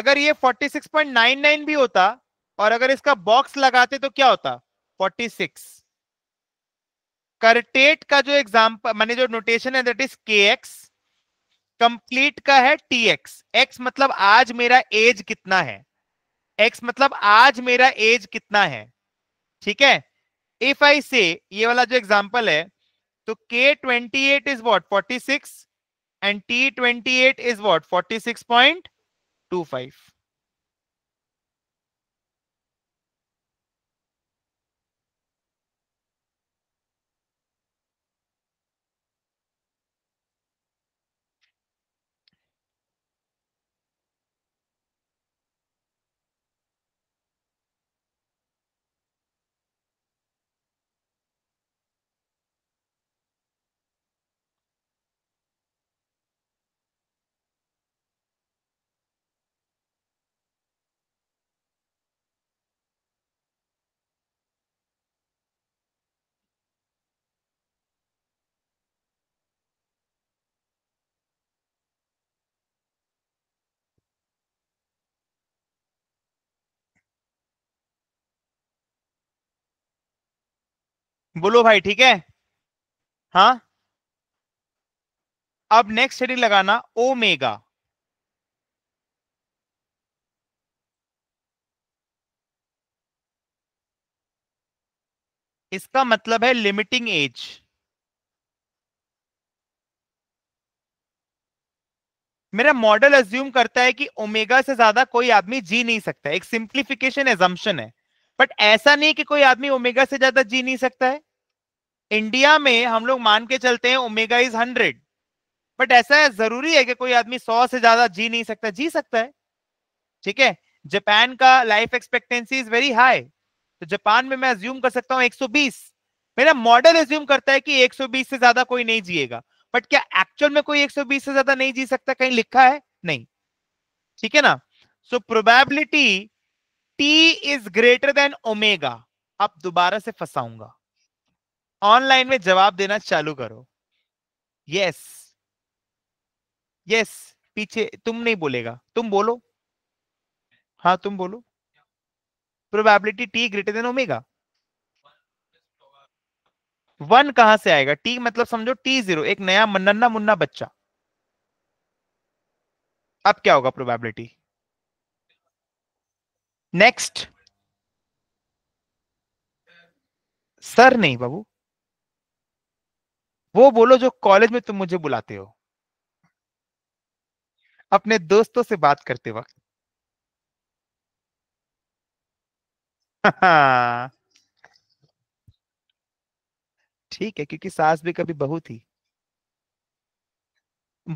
अगर ये 46.99 भी होता और अगर इसका बॉक्स लगाते तो क्या होता 46 करटेट का जो एग्जाम्पल मैंने जो नोटेशन है that is K X complete का है टी एक्स एक्स मतलब आज मेरा एज कितना है एक्स मतलब आज मेरा एज कितना है ठीक है इफ आई से ये वाला जो एग्जाम्पल है तो K twenty eight is what forty six and T twenty eight is what forty six point two five बोलो भाई ठीक है हाँ अब नेक्स्ट हेडिंग लगाना ओमेगा इसका मतलब है लिमिटिंग एज मेरा मॉडल अज्यूम करता है कि ओमेगा से ज्यादा कोई आदमी जी नहीं सकता एक सिंप्लीफिकेशन एजम्पन है बट ऐसा नहीं कि कोई आदमी ओमेगा से ज्यादा जी नहीं सकता है इंडिया में हम लोग मान के चलते हैं ओमेगा इज हंड्रेड बट ऐसा है जरूरी है कि कोई आदमी सौ से ज्यादा जी नहीं सकता जी सकता है ठीक है जापान का life expectancy is very high तो जापान में मैं एज्यूम कर सकता हूँ 120 मेरा मॉडल एज्यूम करता है कि 120 से ज्यादा कोई नहीं जिएगा बट क्या एक्चुअल में कोई 120 से ज्यादा नहीं जी सकता कहीं लिखा है नहीं ठीक है ना so probability T is greater than omega अब दोबारा से फंसाऊंगा ऑनलाइन में जवाब देना चालू करो यस यस पीछे तुम नहीं बोलेगा तुम बोलो हाँ तुम बोलो probability T greater than omega one कहां से आएगा टी मतलब समझो टी जीरो एक नया नन्ना मुन्ना बच्चा अब क्या होगा प्रोबेबिलिटी नेक्स्ट सर नहीं बाबू वो बोलो जो कॉलेज में तुम मुझे बुलाते हो अपने दोस्तों से बात करते वक्त हाँ। [LAUGHS] ठीक है क्योंकि सास भी कभी बहू थी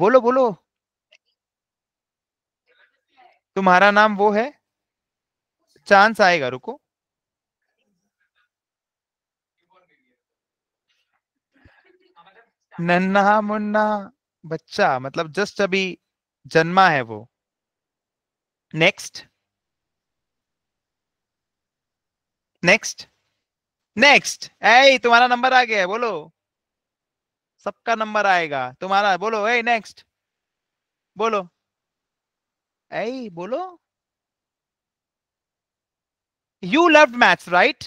बोलो बोलो तुम्हारा नाम वो है चांस आएगा रुको नन्हा मुन्ना बच्चा मतलब जस्ट अभी जन्मा है वो नेक्स्ट नेक्स्ट नेक्स्ट ए तुम्हारा नंबर आ गया है बोलो सबका नंबर आएगा तुम्हारा बोलो ए नेक्स्ट बोलो ए बोलो you love maths right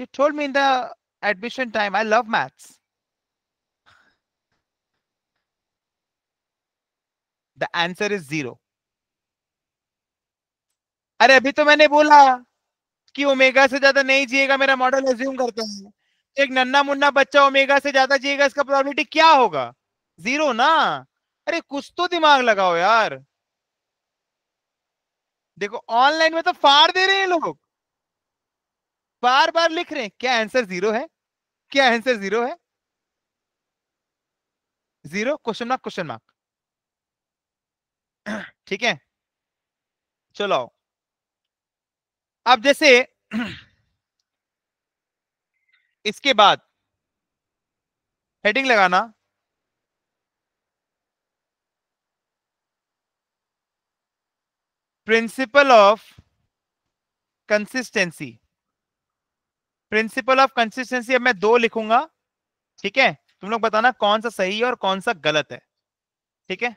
you told me in the admission time I love maths the answer is zero अरे अभी तो मैंने बोला कि ओमेगा से ज्यादा नहीं जिएगा मेरा मॉडल एज्यूम करते हैं एक नन्ना मुन्ना बच्चा ओमेगा से ज्यादा जिएगा इसका प्रोबेबिलिटी क्या होगा जीरो ना अरे कुछ तो दिमाग लगाओ यार देखो ऑनलाइन में तो फाड़ दे रहे हैं लोग बार बार लिख रहे हैं क्या आंसर जीरो है क्या आंसर जीरो है zero question mark question mark ठीक है चलो अब जैसे इसके बाद हेडिंग लगाना principle of consistency principle of consistency अब मैं दो लिखूंगा ठीक है तुम लोग बताना कौन सा सही है और कौन सा गलत है ठीक है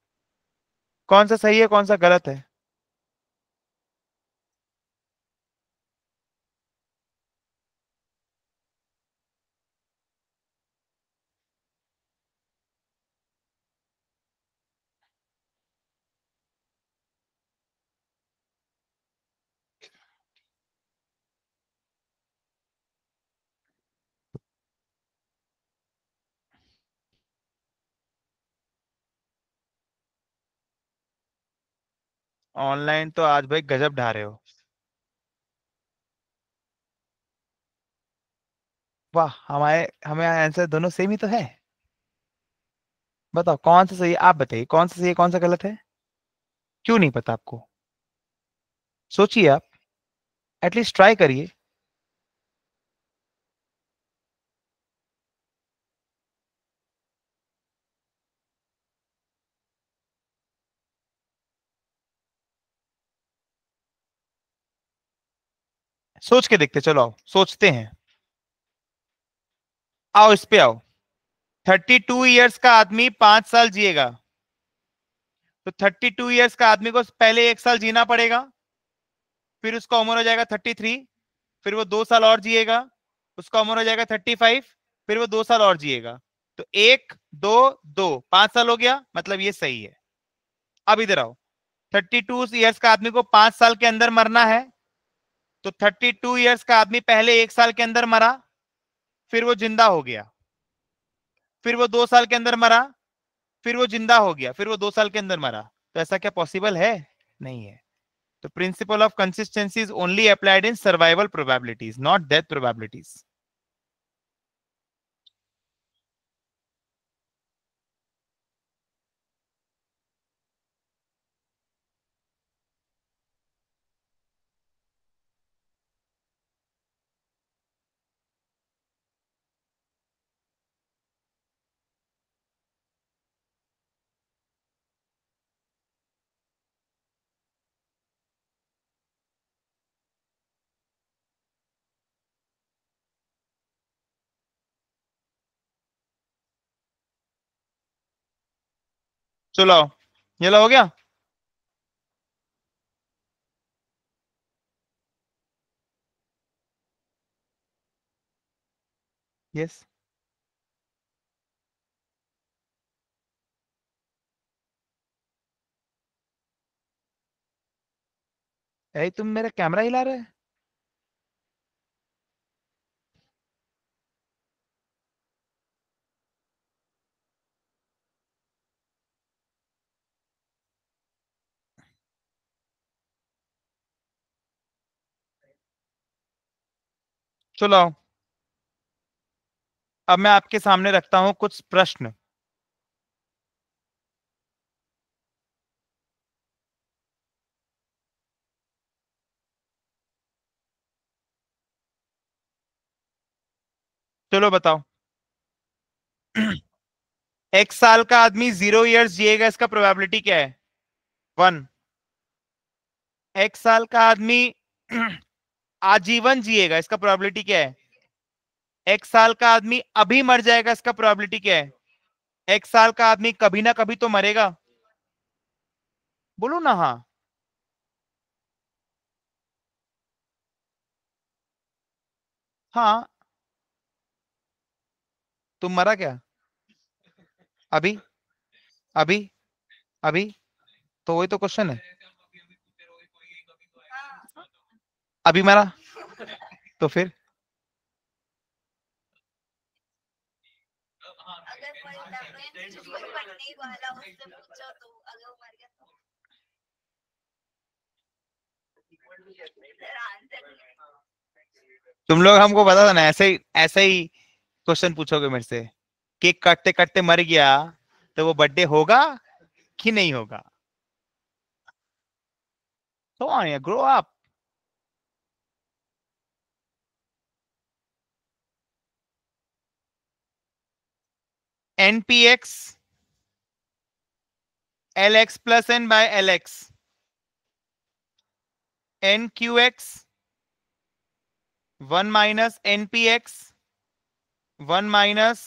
कौन सा सही है कौन सा गलत है ऑनलाइन तो आज भाई गजब ढा रहे हो वाह हमारे हमें आंसर दोनों सेम ही तो है बताओ कौन सा सही है आप बताइए कौन सा सही है कौन सा गलत है क्यों नहीं पता आपको सोचिए आप एटलीस्ट ट्राई करिए सोच के देखते चलो आओ सोचते हैं आओ इस पे आओ थर्टी टू ईयर्स का आदमी पांच साल जिएगा तो थर्टी टू ईयर्स का आदमी को पहले एक साल जीना पड़ेगा फिर उसका उम्र हो जाएगा थर्टी थ्री फिर वो दो साल और जिएगा उसका उम्र हो जाएगा थर्टी फाइव फिर वो दो साल और जिएगा तो एक दो दो पांच साल हो गया मतलब ये सही है अब इधर आओ थर्टी टू ईयर्स का आदमी को पांच साल के अंदर मरना है तो 32 इयर्स का आदमी पहले एक साल के अंदर मरा फिर वो जिंदा हो गया फिर वो दो साल के अंदर मरा फिर वो जिंदा हो गया फिर वो दो साल के अंदर मरा तो ऐसा क्या पॉसिबल है नहीं है तो principle of consistency is only applied in survival probabilities not death probabilities चुलाओ ये हो गया यस yes. तुम मेरा कैमरा हिला रहे है चलो तो अब मैं आपके सामने रखता हूं कुछ प्रश्न चलो बताओ एक साल का आदमी जीरो इयर्स जिएगा इसका प्रोबेबिलिटी क्या है वन एक साल का आदमी आजीवन जिएगा इसका प्रोबेबिलिटी क्या है एक साल का आदमी अभी मर जाएगा इसका प्रोबेबिलिटी क्या है एक साल का आदमी कभी ना कभी तो मरेगा बोलो ना हाँ हाँ तुम मरा क्या अभी अभी अभी तो वही तो क्वेश्चन है अभी मेरा तो फिर तुम लोग हमको बता देना ना ऐसे ही ऐसे ही क्वेश्चन पूछोगे मेरे से केक काटते काटते मर गया तो वो बर्थडे होगा कि नहीं होगा तो grow up npx lx plus n by lx nqx 1 minus npx 1 minus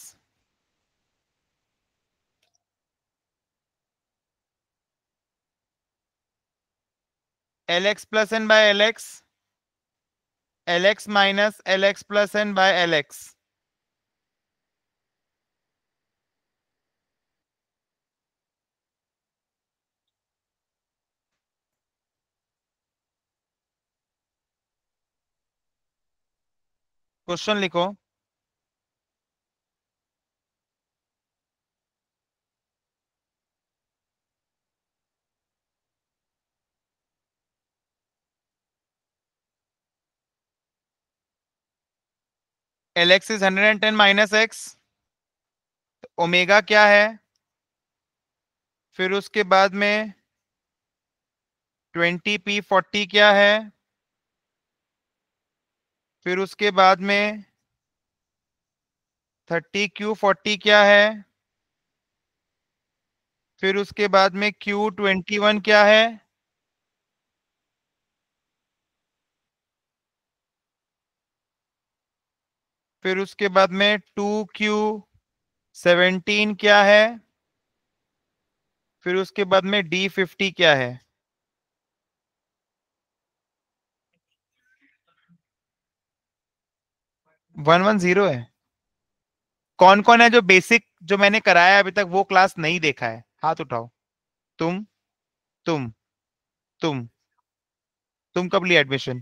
lx plus n by lx lx minus lx plus n by lx question लिखो L X is hundred and ten minus X omega क्या है फिर उसके बाद में twenty P forty क्या है फिर उसके बाद में थर्टी क्यू फोर्टी क्या है फिर उसके बाद में क्यू ट्वेंटी वन क्या है फिर उसके बाद में टू क्यू सेवेंटीन क्या है फिर उसके बाद में डी फिफ्टी क्या है वन वन जीरो है कौन कौन है जो बेसिक जो मैंने कराया अभी तक वो क्लास नहीं देखा है हाथ उठाओ तुम तुम तुम तुम कब लिया एडमिशन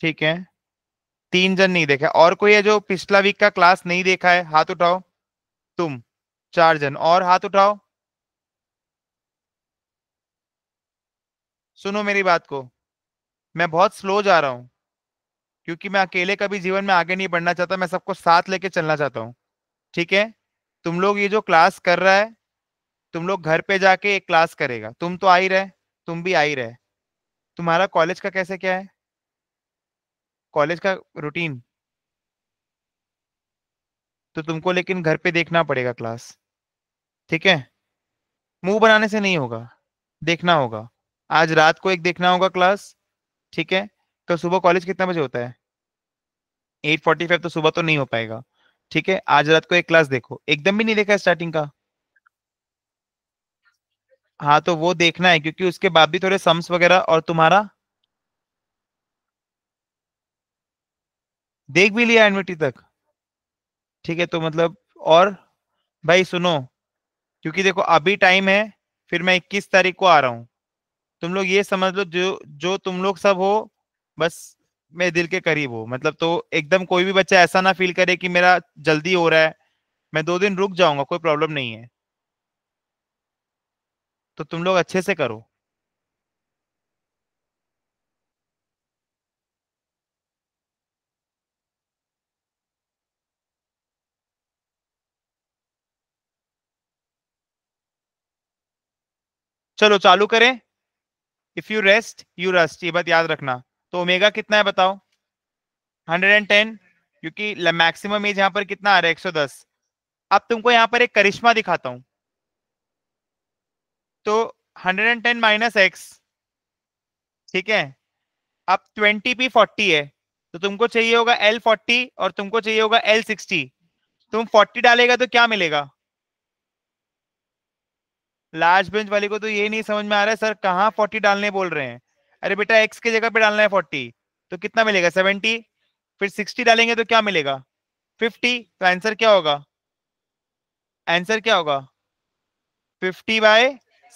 ठीक है तीन जन नहीं देखा और कोई है जो पिछला वीक का क्लास नहीं देखा है हाथ उठाओ तुम चार जन और हाथ उठाओ सुनो मेरी बात को मैं बहुत स्लो जा रहा हूं क्योंकि मैं अकेले कभी जीवन में आगे नहीं बढ़ना चाहता मैं सबको साथ लेके चलना चाहता हूँ ठीक है तुम लोग ये जो क्लास कर रहा है तुम लोग घर पे जाके एक क्लास करेगा तुम तो आई रहे तुम भी आई रहे तुम्हारा कॉलेज का कैसे क्या है कॉलेज का रूटीन तो तुमको लेकिन घर पे देखना पड़ेगा क्लास ठीक है मुंह बनाने से नहीं होगा देखना होगा आज रात को एक देखना होगा क्लास ठीक है तो सुबह कॉलेज कितना बजे होता है एट फोर्टी फाइव तो सुबह तो नहीं हो पाएगा ठीक है आज रात को एक क्लास देखो एकदम भी नहीं देखा स्टार्टिंग का हाँ तो वो देखना है क्योंकि उसके बाद भी थोड़े सम्स वगैरह और तुम्हारा देख भी लिया एनमिटी तक ठीक है तो मतलब और भाई सुनो क्योंकि देखो अभी टाइम है फिर मैं 21 तारीख को आ रहा हूँ तुम लोग ये समझ लो जो जो तुम लोग सब हो बस मैं दिल के करीब हूँ मतलब तो एकदम कोई भी बच्चा ऐसा ना फील करे कि मेरा जल्दी हो रहा है मैं दो दिन रुक जाऊंगा कोई प्रॉब्लम नहीं है तो तुम लोग अच्छे से करो चलो चालू करें if you rest you rust ये बात याद रखना तो ओमेगा कितना है बताओ 110 क्योंकि मैक्सिमम एज यहां पर कितना आ रहा है 110 अब तुमको यहां पर एक करिश्मा दिखाता हूं तो 110 टेन माइनस एक्स ठीक है अब 20 पी 40 है तो तुमको चाहिए होगा एल फोर्टी और तुमको चाहिए होगा एल सिक्सटी तुम फोर्टी डालेगा तो क्या मिलेगा लार्ज बेंच वाले को तो ये नहीं समझ में आ रहा है सर कहा फोर्टी डालने बोल रहे हैं अरे बेटा एक्स की जगह पे डालना है फोर्टी तो कितना मिलेगा सेवेंटी फिर सिक्सटी डालेंगे तो क्या मिलेगा फिफ्टी तो आंसर क्या होगा आंसर क्या होगा फिफ्टी बाय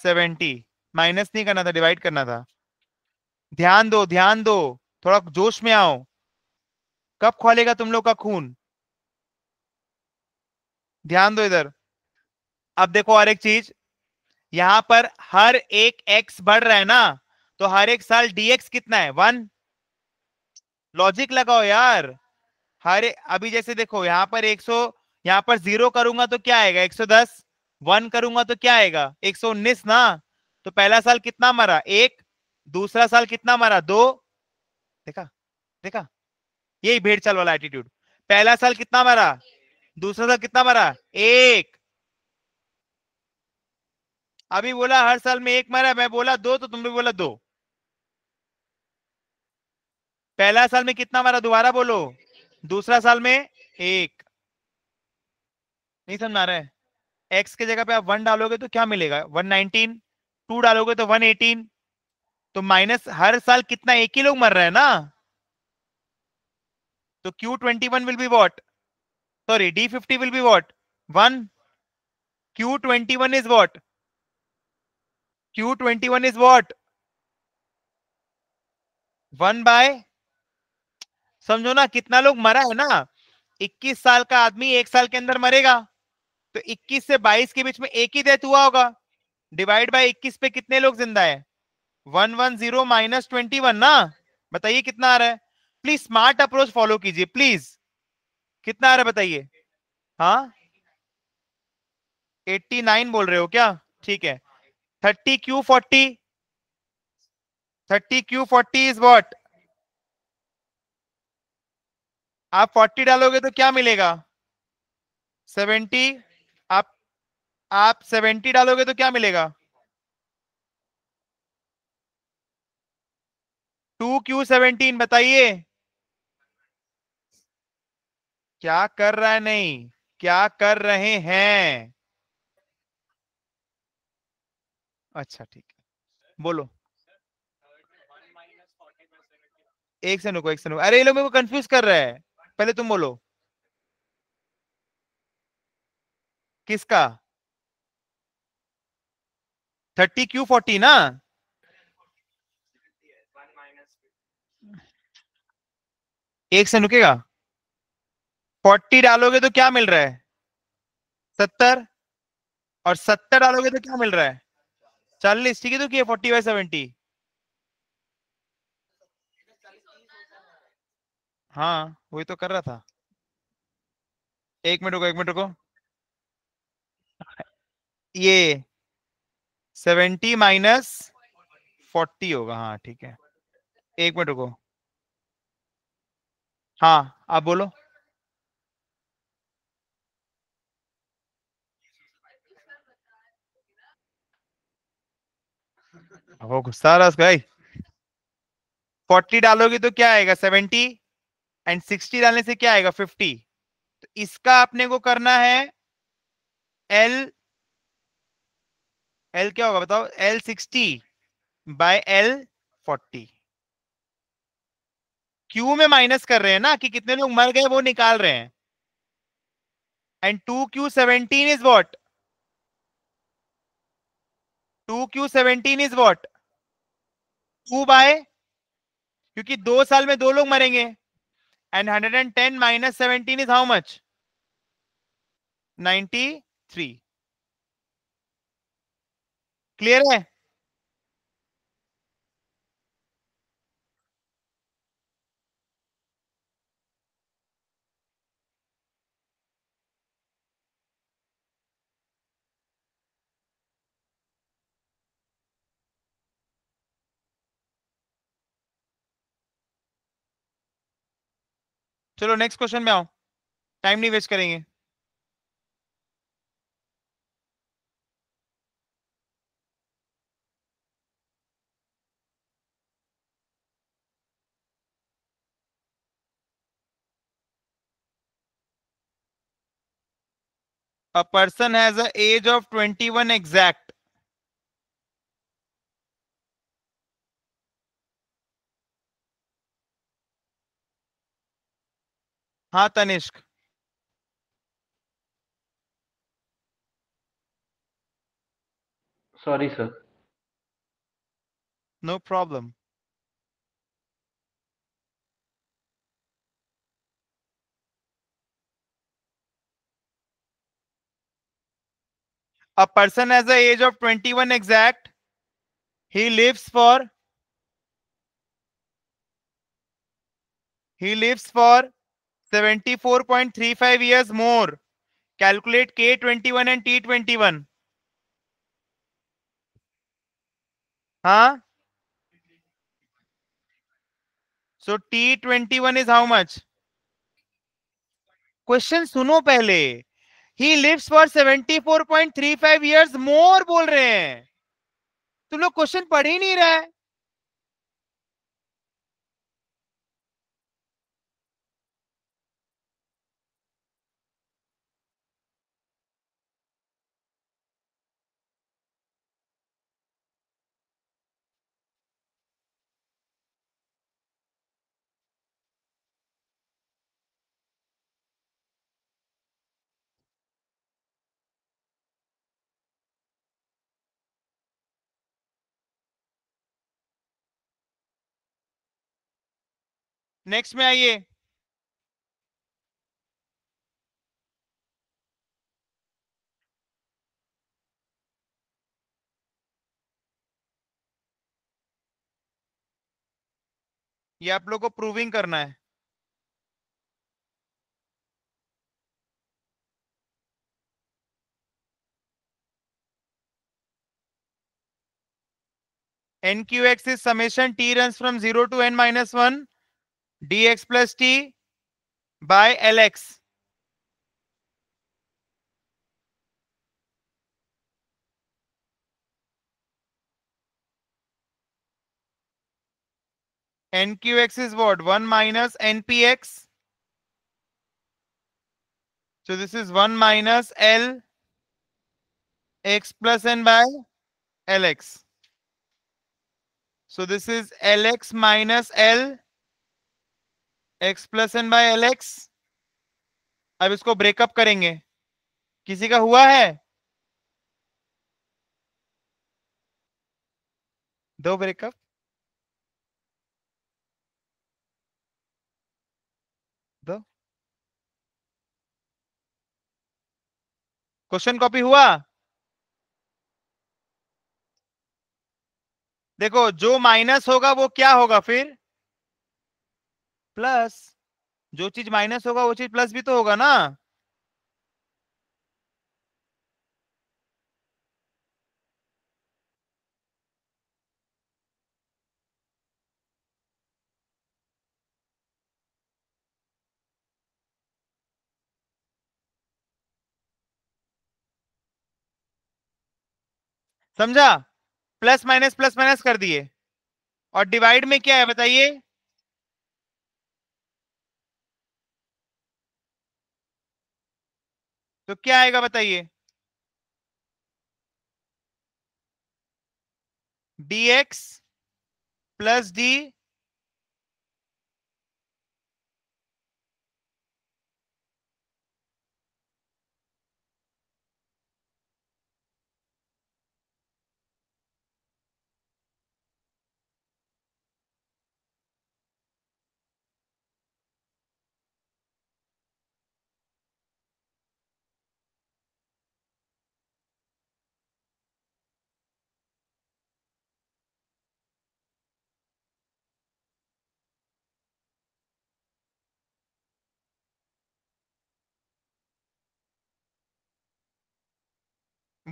सेवेंटी माइनस नहीं करना था डिवाइड करना था ध्यान दो ध्यान दो थोड़ा जोश में आओ कब खोलेगा तुम लोग का खून ध्यान दो इधर अब देखो और एक चीज यहां पर हर एक एक्स बढ़ रहा है ना तो हर एक साल डीएक्स कितना है वन लॉजिक लगाओ यार हर अभी जैसे देखो यहाँ पर 100 यहाँ पर जीरो करूंगा तो क्या आएगा 110 वन करूंगा तो क्या आएगा 119 ना तो पहला साल कितना मरा एक दूसरा साल कितना मरा दो देखा देखा यही भेड़ चाल वाला एटीट्यूड पहला साल कितना मरा दूसरा साल कितना मरा एक अभी बोला हर साल में एक मरा मैं बोला दो तो तुम भी बोला दो पहला साल में कितना मारा दोबारा बोलो दूसरा साल में एक नहीं समझ रहे रहा है एक्स के जगह पे आप वन डालोगे तो क्या मिलेगा वन नाइनटीन टू डालोगे तो वन एटीन तो माइनस हर साल कितना एक ही लोग मर रहे हैं ना तो Q twenty one will be what sorry D fifty will be what one Q twenty one is what Q twenty one is what one by समझो ना कितना लोग मरा है ना 21 साल का आदमी एक साल के अंदर मरेगा तो 21 से 22 के बीच में एक ही डेथ हुआ होगा डिवाइड बाय 21 पे कितने लोग जिंदा है 110 माइनस 21 ना बताइए कितना आ रहा है प्लीज स्मार्ट अप्रोच फॉलो कीजिए प्लीज कितना आ रहा है बताइए हाँ 89 बोल रहे हो क्या ठीक है 30 क्यू 40 30 क्यू 40 इज व्हाट आप फोर्टी डालोगे तो क्या मिलेगा सेवेंटी आप आप सेवेंटी डालोगे तो क्या मिलेगा टू क्यू सेवेंटीन बताइए क्या कर रहा है नहीं क्या कर रहे हैं अच्छा ठीक है बोलो एक से नुको एक से नुको अरे ये लोग मेरे को कंफ्यूज कर रहे हैं पहले तुम बोलो किसका थर्टी क्यू फोर्टी ना एक से रुकेगा फोर्टी डालोगे तो क्या मिल रहा है सत्तर और सत्तर डालोगे तो क्या मिल रहा है चालीस ठीक है तो क्या फोर्टी बाई सेवेंटी हाँ वही तो कर रहा था एक मिनट रुको एक मिनट रुको ये सेवेंटी माइनस फोर्टी होगा हाँ ठीक है एक मिनट रुको हाँ आप बोलो वो गुस्सा रहा है फोर्टी डालोगे तो क्या आएगा सेवेंटी एंड सिक्सटी डालने से क्या आएगा फिफ्टी तो इसका आपने को करना है एल एल क्या होगा बताओ L sixty by L forty Q में माइनस कर रहे हैं ना कि कितने लोग मर गए वो निकाल रहे हैं and two Q seventeen is what two Q seventeen is what two by क्योंकि दो साल में दो लोग मरेंगे And 110 minus 17 is how much? 93. Clear? Hai? चलो नेक्स्ट क्वेश्चन में आओ टाइम नहीं वेस्ट करेंगे a person has age of twenty one exact हाँ Tanishq Sorry, sir. No problem. A person has the age of 21 exact. He lives for he lives for 74.35 years more. Calculate K21 and T21. Huh? So T21 is how much? Question suno pehle He lives for 74.35 years more bol rahe हैं. तुम log question पढ़ ही नहीं रहा next में आइए ये आप लोग को प्रूविंग करना है NQX is summation t runs from 0 to n minus 1 dx plus t by lx. NQX is what? 1 minus NPX. So this is 1 minus L x plus n by Lx. So this is Lx minus L X plus N by L X अब इसको breakup करेंगे किसी का हुआ है दो breakup दो question copy हुआ देखो जो माइनस होगा वो क्या होगा फिर प्लस जो चीज माइनस होगा वो चीज प्लस भी तो होगा ना समझा प्लस माइनस प्लस माइनस कर दिए और डिवाइड में क्या है बताइए तो क्या आएगा बताइए डी एक्स प्लस डी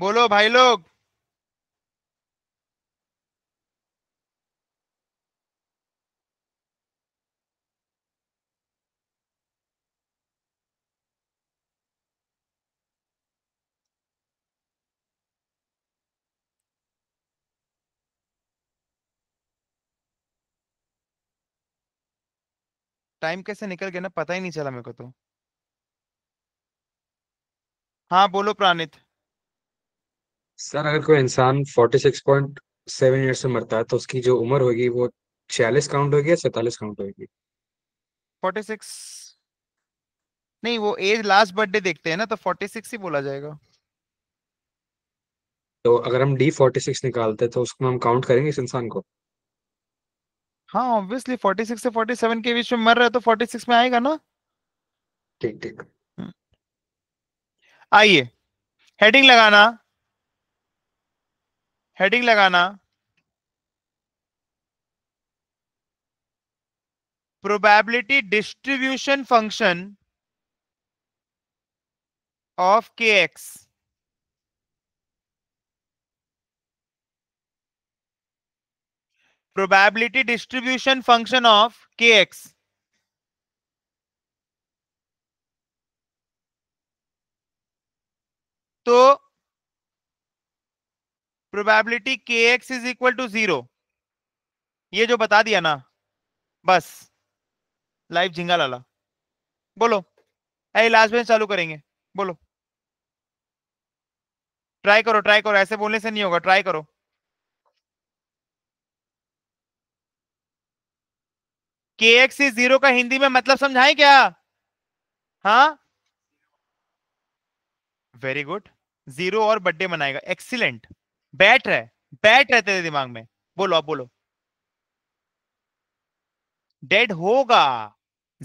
बोलो भाई लोग टाइम कैसे निकल गया ना पता ही नहीं चला मेरे को तो हाँ बोलो प्राणित सर अगर कोई इंसान 46.7 ईयर्स से मरता है तो उसकी जो उम्र होगी वो 46 काउंट होगी या 47 काउंट होगी 46 नहीं वो एज लास्ट बर्थडे देखते हैं ना तो 46 ही बोला जाएगा तो अगर हम डी 46 निकालते हैं तो उसको हम काउंट करेंगे इस इंसान को हाँ ऑब्वियसली 46 से 47 के बीच में मर रहा है तो 46 में आएगा ना ठीक ठीक हम्म। आइए हेडिंग लगाना हेडिंग लगाना probability distribution function of K X probability distribution function of K X तो probability K X is equal to zero ये जो बता दिया ना बस लाइव झिंगा लाला बोलो अरे लास्ट बेंच चालू करेंगे बोलो ट्राई करो ट्राई करो ऐसे बोलने से नहीं होगा ट्राई करो के एक्स इज जीरो का हिंदी में मतलब समझाए क्या हाँ वेरी गुड जीरो और बर्थडे मनाएगा एक्सीलेंट बैठ रहे बैठ रहे तेरे दिमाग में बोलो आप बोलो डेड होगा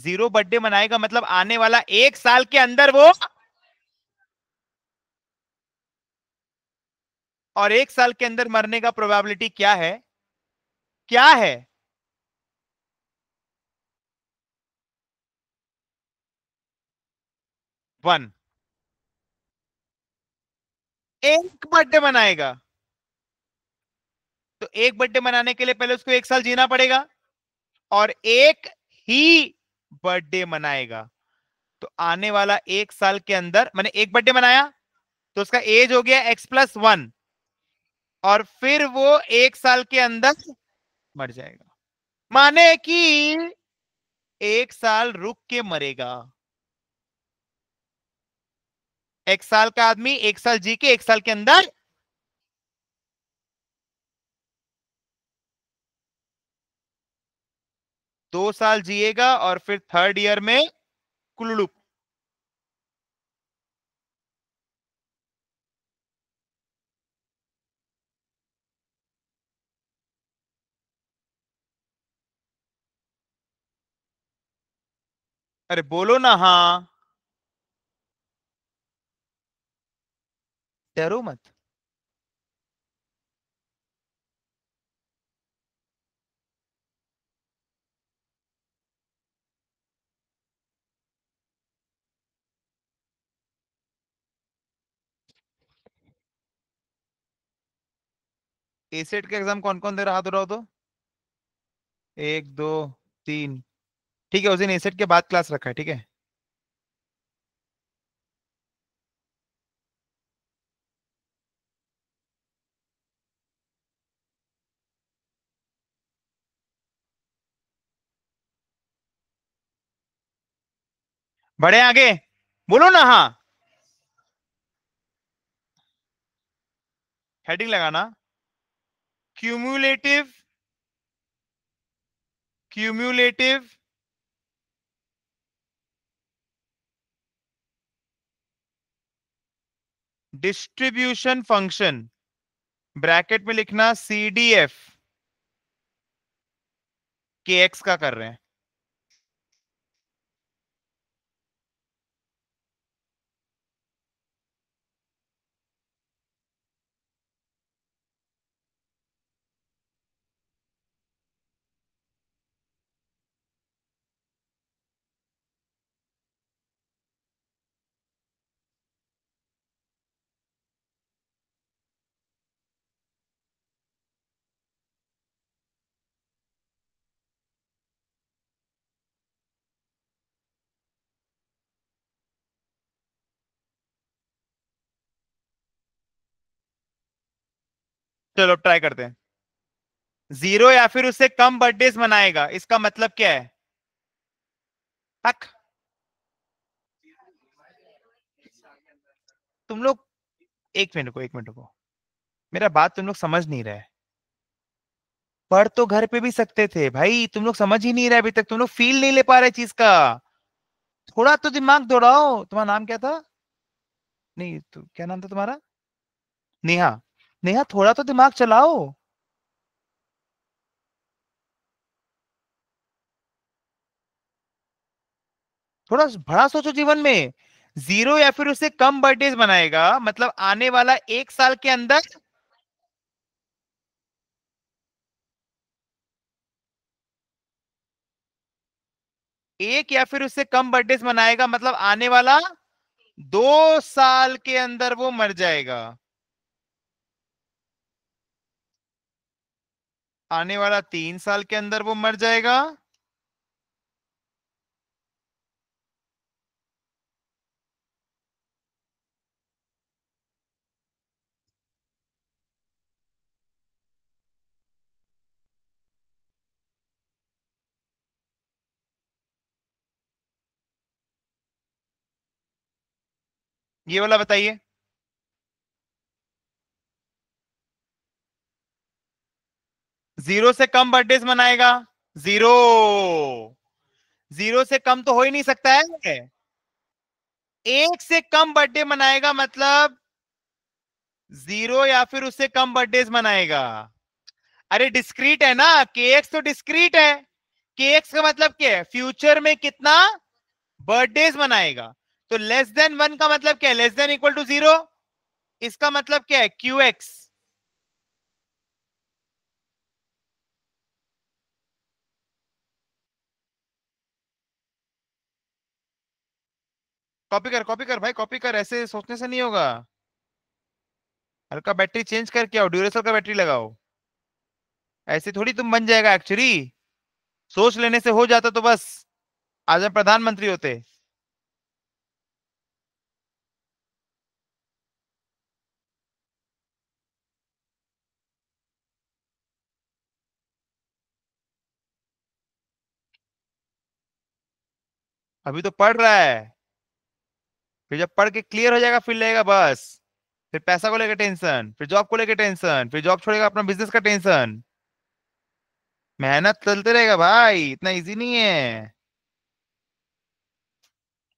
जीरो बर्थडे मनाएगा मतलब आने वाला एक साल के अंदर वो और एक साल के अंदर मरने का प्रोबेबिलिटी क्या है क्या है वन एक बर्थडे मनाएगा तो एक बर्थडे मनाने के लिए पहले उसको एक साल जीना पड़ेगा और एक ही बर्थडे मनाएगा तो आने वाला एक साल के अंदर मैंने एक बर्थडे मनाया तो उसका एज हो गया एक्स प्लस वन और फिर वो एक साल के अंदर मर जाएगा माने कि एक साल रुक के मरेगा एक साल का आदमी एक साल जी के एक साल के अंदर दो साल जिएगा और फिर थर्ड ईयर में कुलुड़ुप अरे बोलो ना हाँ डरो मत एसेट के एग्जाम कौन कौन दे रहा हाथ तो एक दो तीन ठीक है उस दिन एसेट के बाद क्लास रखा है ठीक है बढ़े आगे बोलो ना हाँ हेडिंग लगाना cumulative cumulative distribution function bracket में लिखना C D F K X का कर रहे हैं चलो ट्राई करते हैं जीरो या फिर उससे कम बर्थडे मनाएगा इसका मतलब क्या है तक तुम लोग एक मिनट को एक मिनट को मेरा बात तुम लोग समझ नहीं रहे पढ़ तो घर पे भी सकते थे भाई तुम लोग समझ ही नहीं रहे अभी तक तुम लोग फील नहीं ले पा रहे चीज का थोड़ा तो दिमाग दौड़ाओ तुम्हारा नाम क्या था नहीं तो क्या नाम था तुम्हारा नेहा नेहा थोड़ा तो दिमाग चलाओ थोड़ा बड़ा सोचो जीवन में जीरो या फिर उससे कम बर्थडे बनाएगा मतलब आने वाला एक साल के अंदर एक या फिर उससे कम बर्थडे मनाएगा मतलब आने वाला दो साल के अंदर वो मर जाएगा आने वाला तीन साल के अंदर वो मर जाएगा ये वाला बताइए जीरो से कम बर्थडे मनाएगा जीरो जीरो से कम तो हो ही नहीं सकता है एक से कम बर्थडे मनाएगा मतलब जीरो या फिर उससे कम बर्थडे मनाएगा अरे डिस्क्रीट है ना के एक्स तो डिस्क्रीट है के एक्स का मतलब क्या है फ्यूचर में कितना बर्थडे मनाएगा तो लेस देन वन का मतलब क्या है less than equal to zero इसका मतलब क्या है क्यू एक्स कॉपी कर कॉपी कर भाई कॉपी कर ऐसे सोचने से नहीं होगा हल्का बैटरी चेंज करके आओ ड्यूरेसल का बैटरी लगाओ ऐसे थोड़ी तुम बन जाएगा एक्चुअली सोच लेने से हो जाता तो बस आज हम प्रधानमंत्री होते अभी तो पढ़ रहा है फिर जब पढ़ के क्लियर हो जाएगा फिर लेगा बस फिर पैसा को लेकर टेंशन फिर जॉब को लेकर टेंशन फिर जॉब छोड़ेगा अपना बिजनेस का टेंशन मेहनत चलते रहेगा भाई इतना इजी नहीं है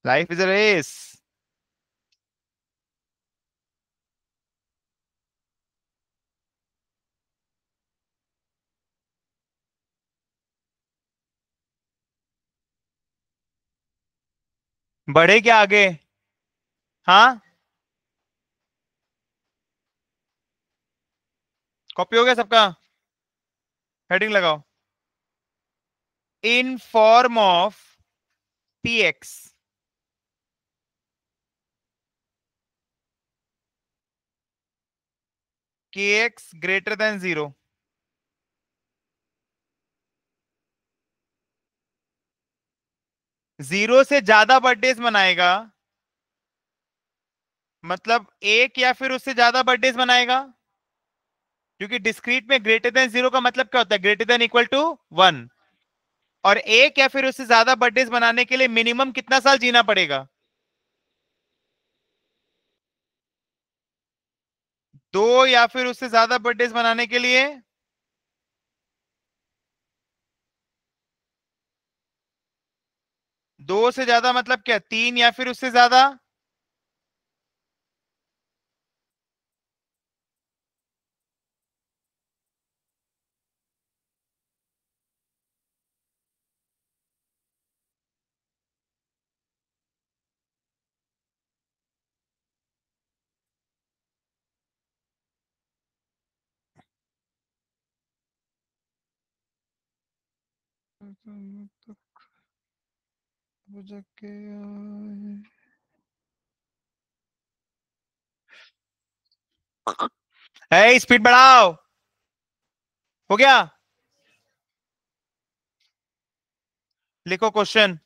लाइफ इज अ रेस बढ़े क्या आगे हाँ कॉपी हो गया सबका हेडिंग लगाओ in form of P X K X greater than zero zero से ज्यादा बर्थडेज मनाएगा मतलब एक या फिर उससे ज्यादा बर्थडे बनाएगा क्योंकि डिस्क्रीट में ग्रेटर देन जीरो का मतलब क्या होता है greater than equal to one और एक या फिर उससे ज्यादा बर्थडे बनाने के लिए मिनिमम कितना साल जीना पड़ेगा दो या फिर उससे ज्यादा बर्थडे बनाने के लिए दो से ज्यादा मतलब क्या तीन या फिर उससे ज्यादा स्पीड बढ़ाओ हो गया लिखो क्वेश्चन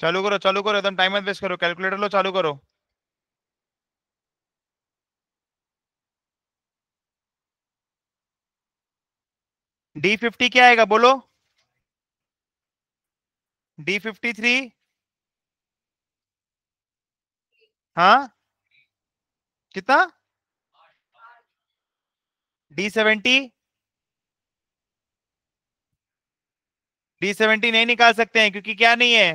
चालू करो चालू करो एकदम टाइम वेस्ट करो कैलकुलेटर लो चालू करो डी फिफ्टी क्या आएगा बोलो डी फिफ्टी थ्री हाँ कितना डी सेवेंटी डी सेवेंटी नहीं निकाल सकते हैं क्योंकि क्या नहीं है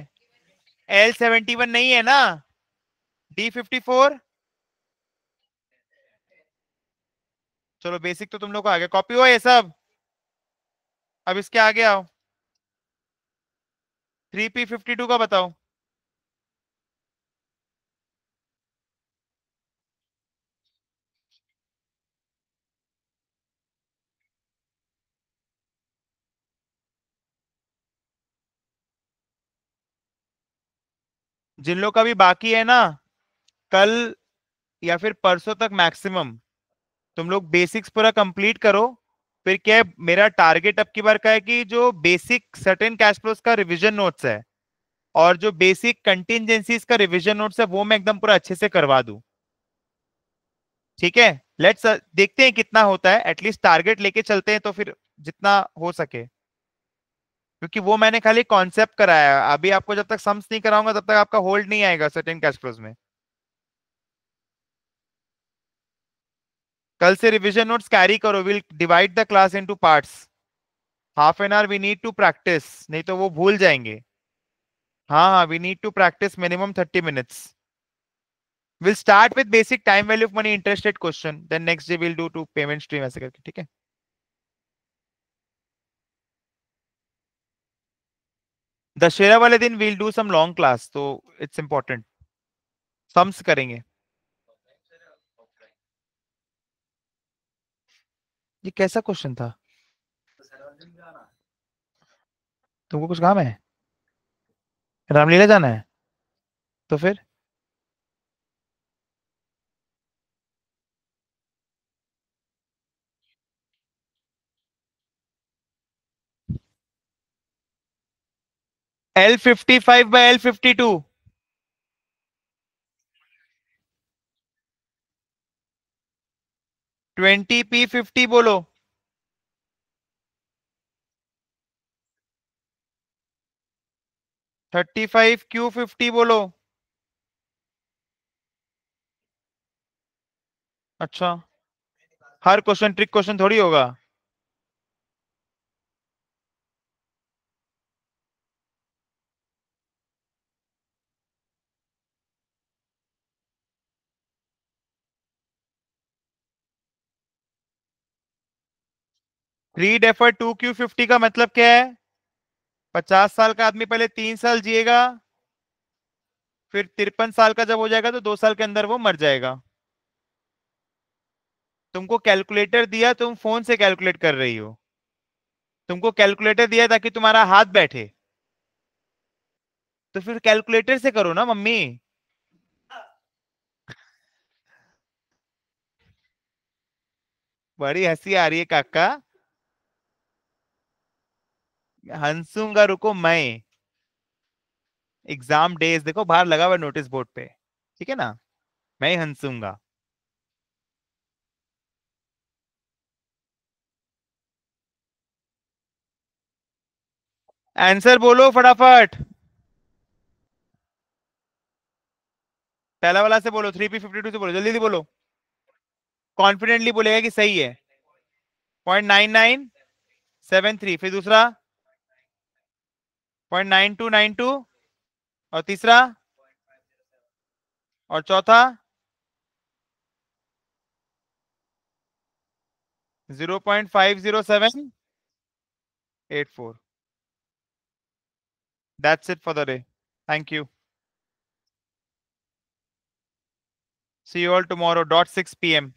एल सेवेंटी वन नहीं है ना डी फिफ्टी फोर चलो बेसिक तो तुम लोग को आ गया कॉपी हुआ ये सब अब इसके आगे आओ थ्री पी फिफ्टी टू का बताओ जिन लोग का भी बाकी है ना कल या फिर परसों तक मैक्सिमम तुम लोग बेसिक्स पूरा कंप्लीट करो फिर क्या है मेरा टारगेट अब की बार का है कि जो बेसिक सर्टेन कैश फ्लोस का रिविजन नोट्स है और जो बेसिक कंटिजेंसी का रिविजन नोट्स है वो मैं एकदम पूरा अच्छे से करवा दू ठीक है लेट्स देखते हैं कितना होता है एटलीस्ट टारगेट लेके चलते हैं तो फिर जितना हो सके क्योंकि वो मैंने खाली कॉन्सेप्ट कराया अभी आपको जब तक सम्स नहीं कराऊंगा तब तक आपका होल्ड नहीं आएगा सर्टेन कैश फ्लोज में कल से रिविजन नोट्स कैरी करो will divide the class into parts half an hour we need to practice नहीं तो वो भूल जाएंगे हाँ हाँ we need to practice minimum thirty minutes will start with basic time value of money interested question then next day will do two payment stream ऐसे करके ठीक है दशहरा वाले दिन we'll do some long class तो इट्स इम्पोर्टेंट सम्स करेंगे ये कैसा क्वेश्चन था तुमको कुछ काम है रामलीला जाना है तो फिर L fifty five by L fifty two twenty P fifty बोलो थर्टी फाइव क्यू फिफ्टी बोलो अच्छा हर क्वेश्चन ट्रिक क्वेश्चन थोड़ी होगा three defer two Q fifty का मतलब क्या है पचास साल का आदमी पहले तीन साल जिएगा फिर तिरपन साल का जब हो जाएगा तो दो साल के अंदर वो मर जाएगा तुमको कैलकुलेटर दिया तुम फोन से कैलकुलेट कर रही हो तुमको कैलकुलेटर दिया ताकि तुम्हारा हाथ बैठे तो फिर कैलकुलेटर से करो ना मम्मी बड़ी हंसी आ रही है काका हंसूंगा रुको मैं एग्जाम डेज देखो बाहर लगा हुआ नोटिस बोर्ड पे ठीक है ना मैं हंसूंगा आंसर बोलो फटाफट पहला वाला से बोलो थ्री पी फिफ्टी टू से बोलो जल्दी जल्दी बोलो कॉन्फिडेंटली बोलेगा कि सही है point nine nine seven three फिर दूसरा point nine two nine two और तीसरा और चौथा zero point five zero seven eight four that's it for the day thank you see you all tomorrow dot 6 p.m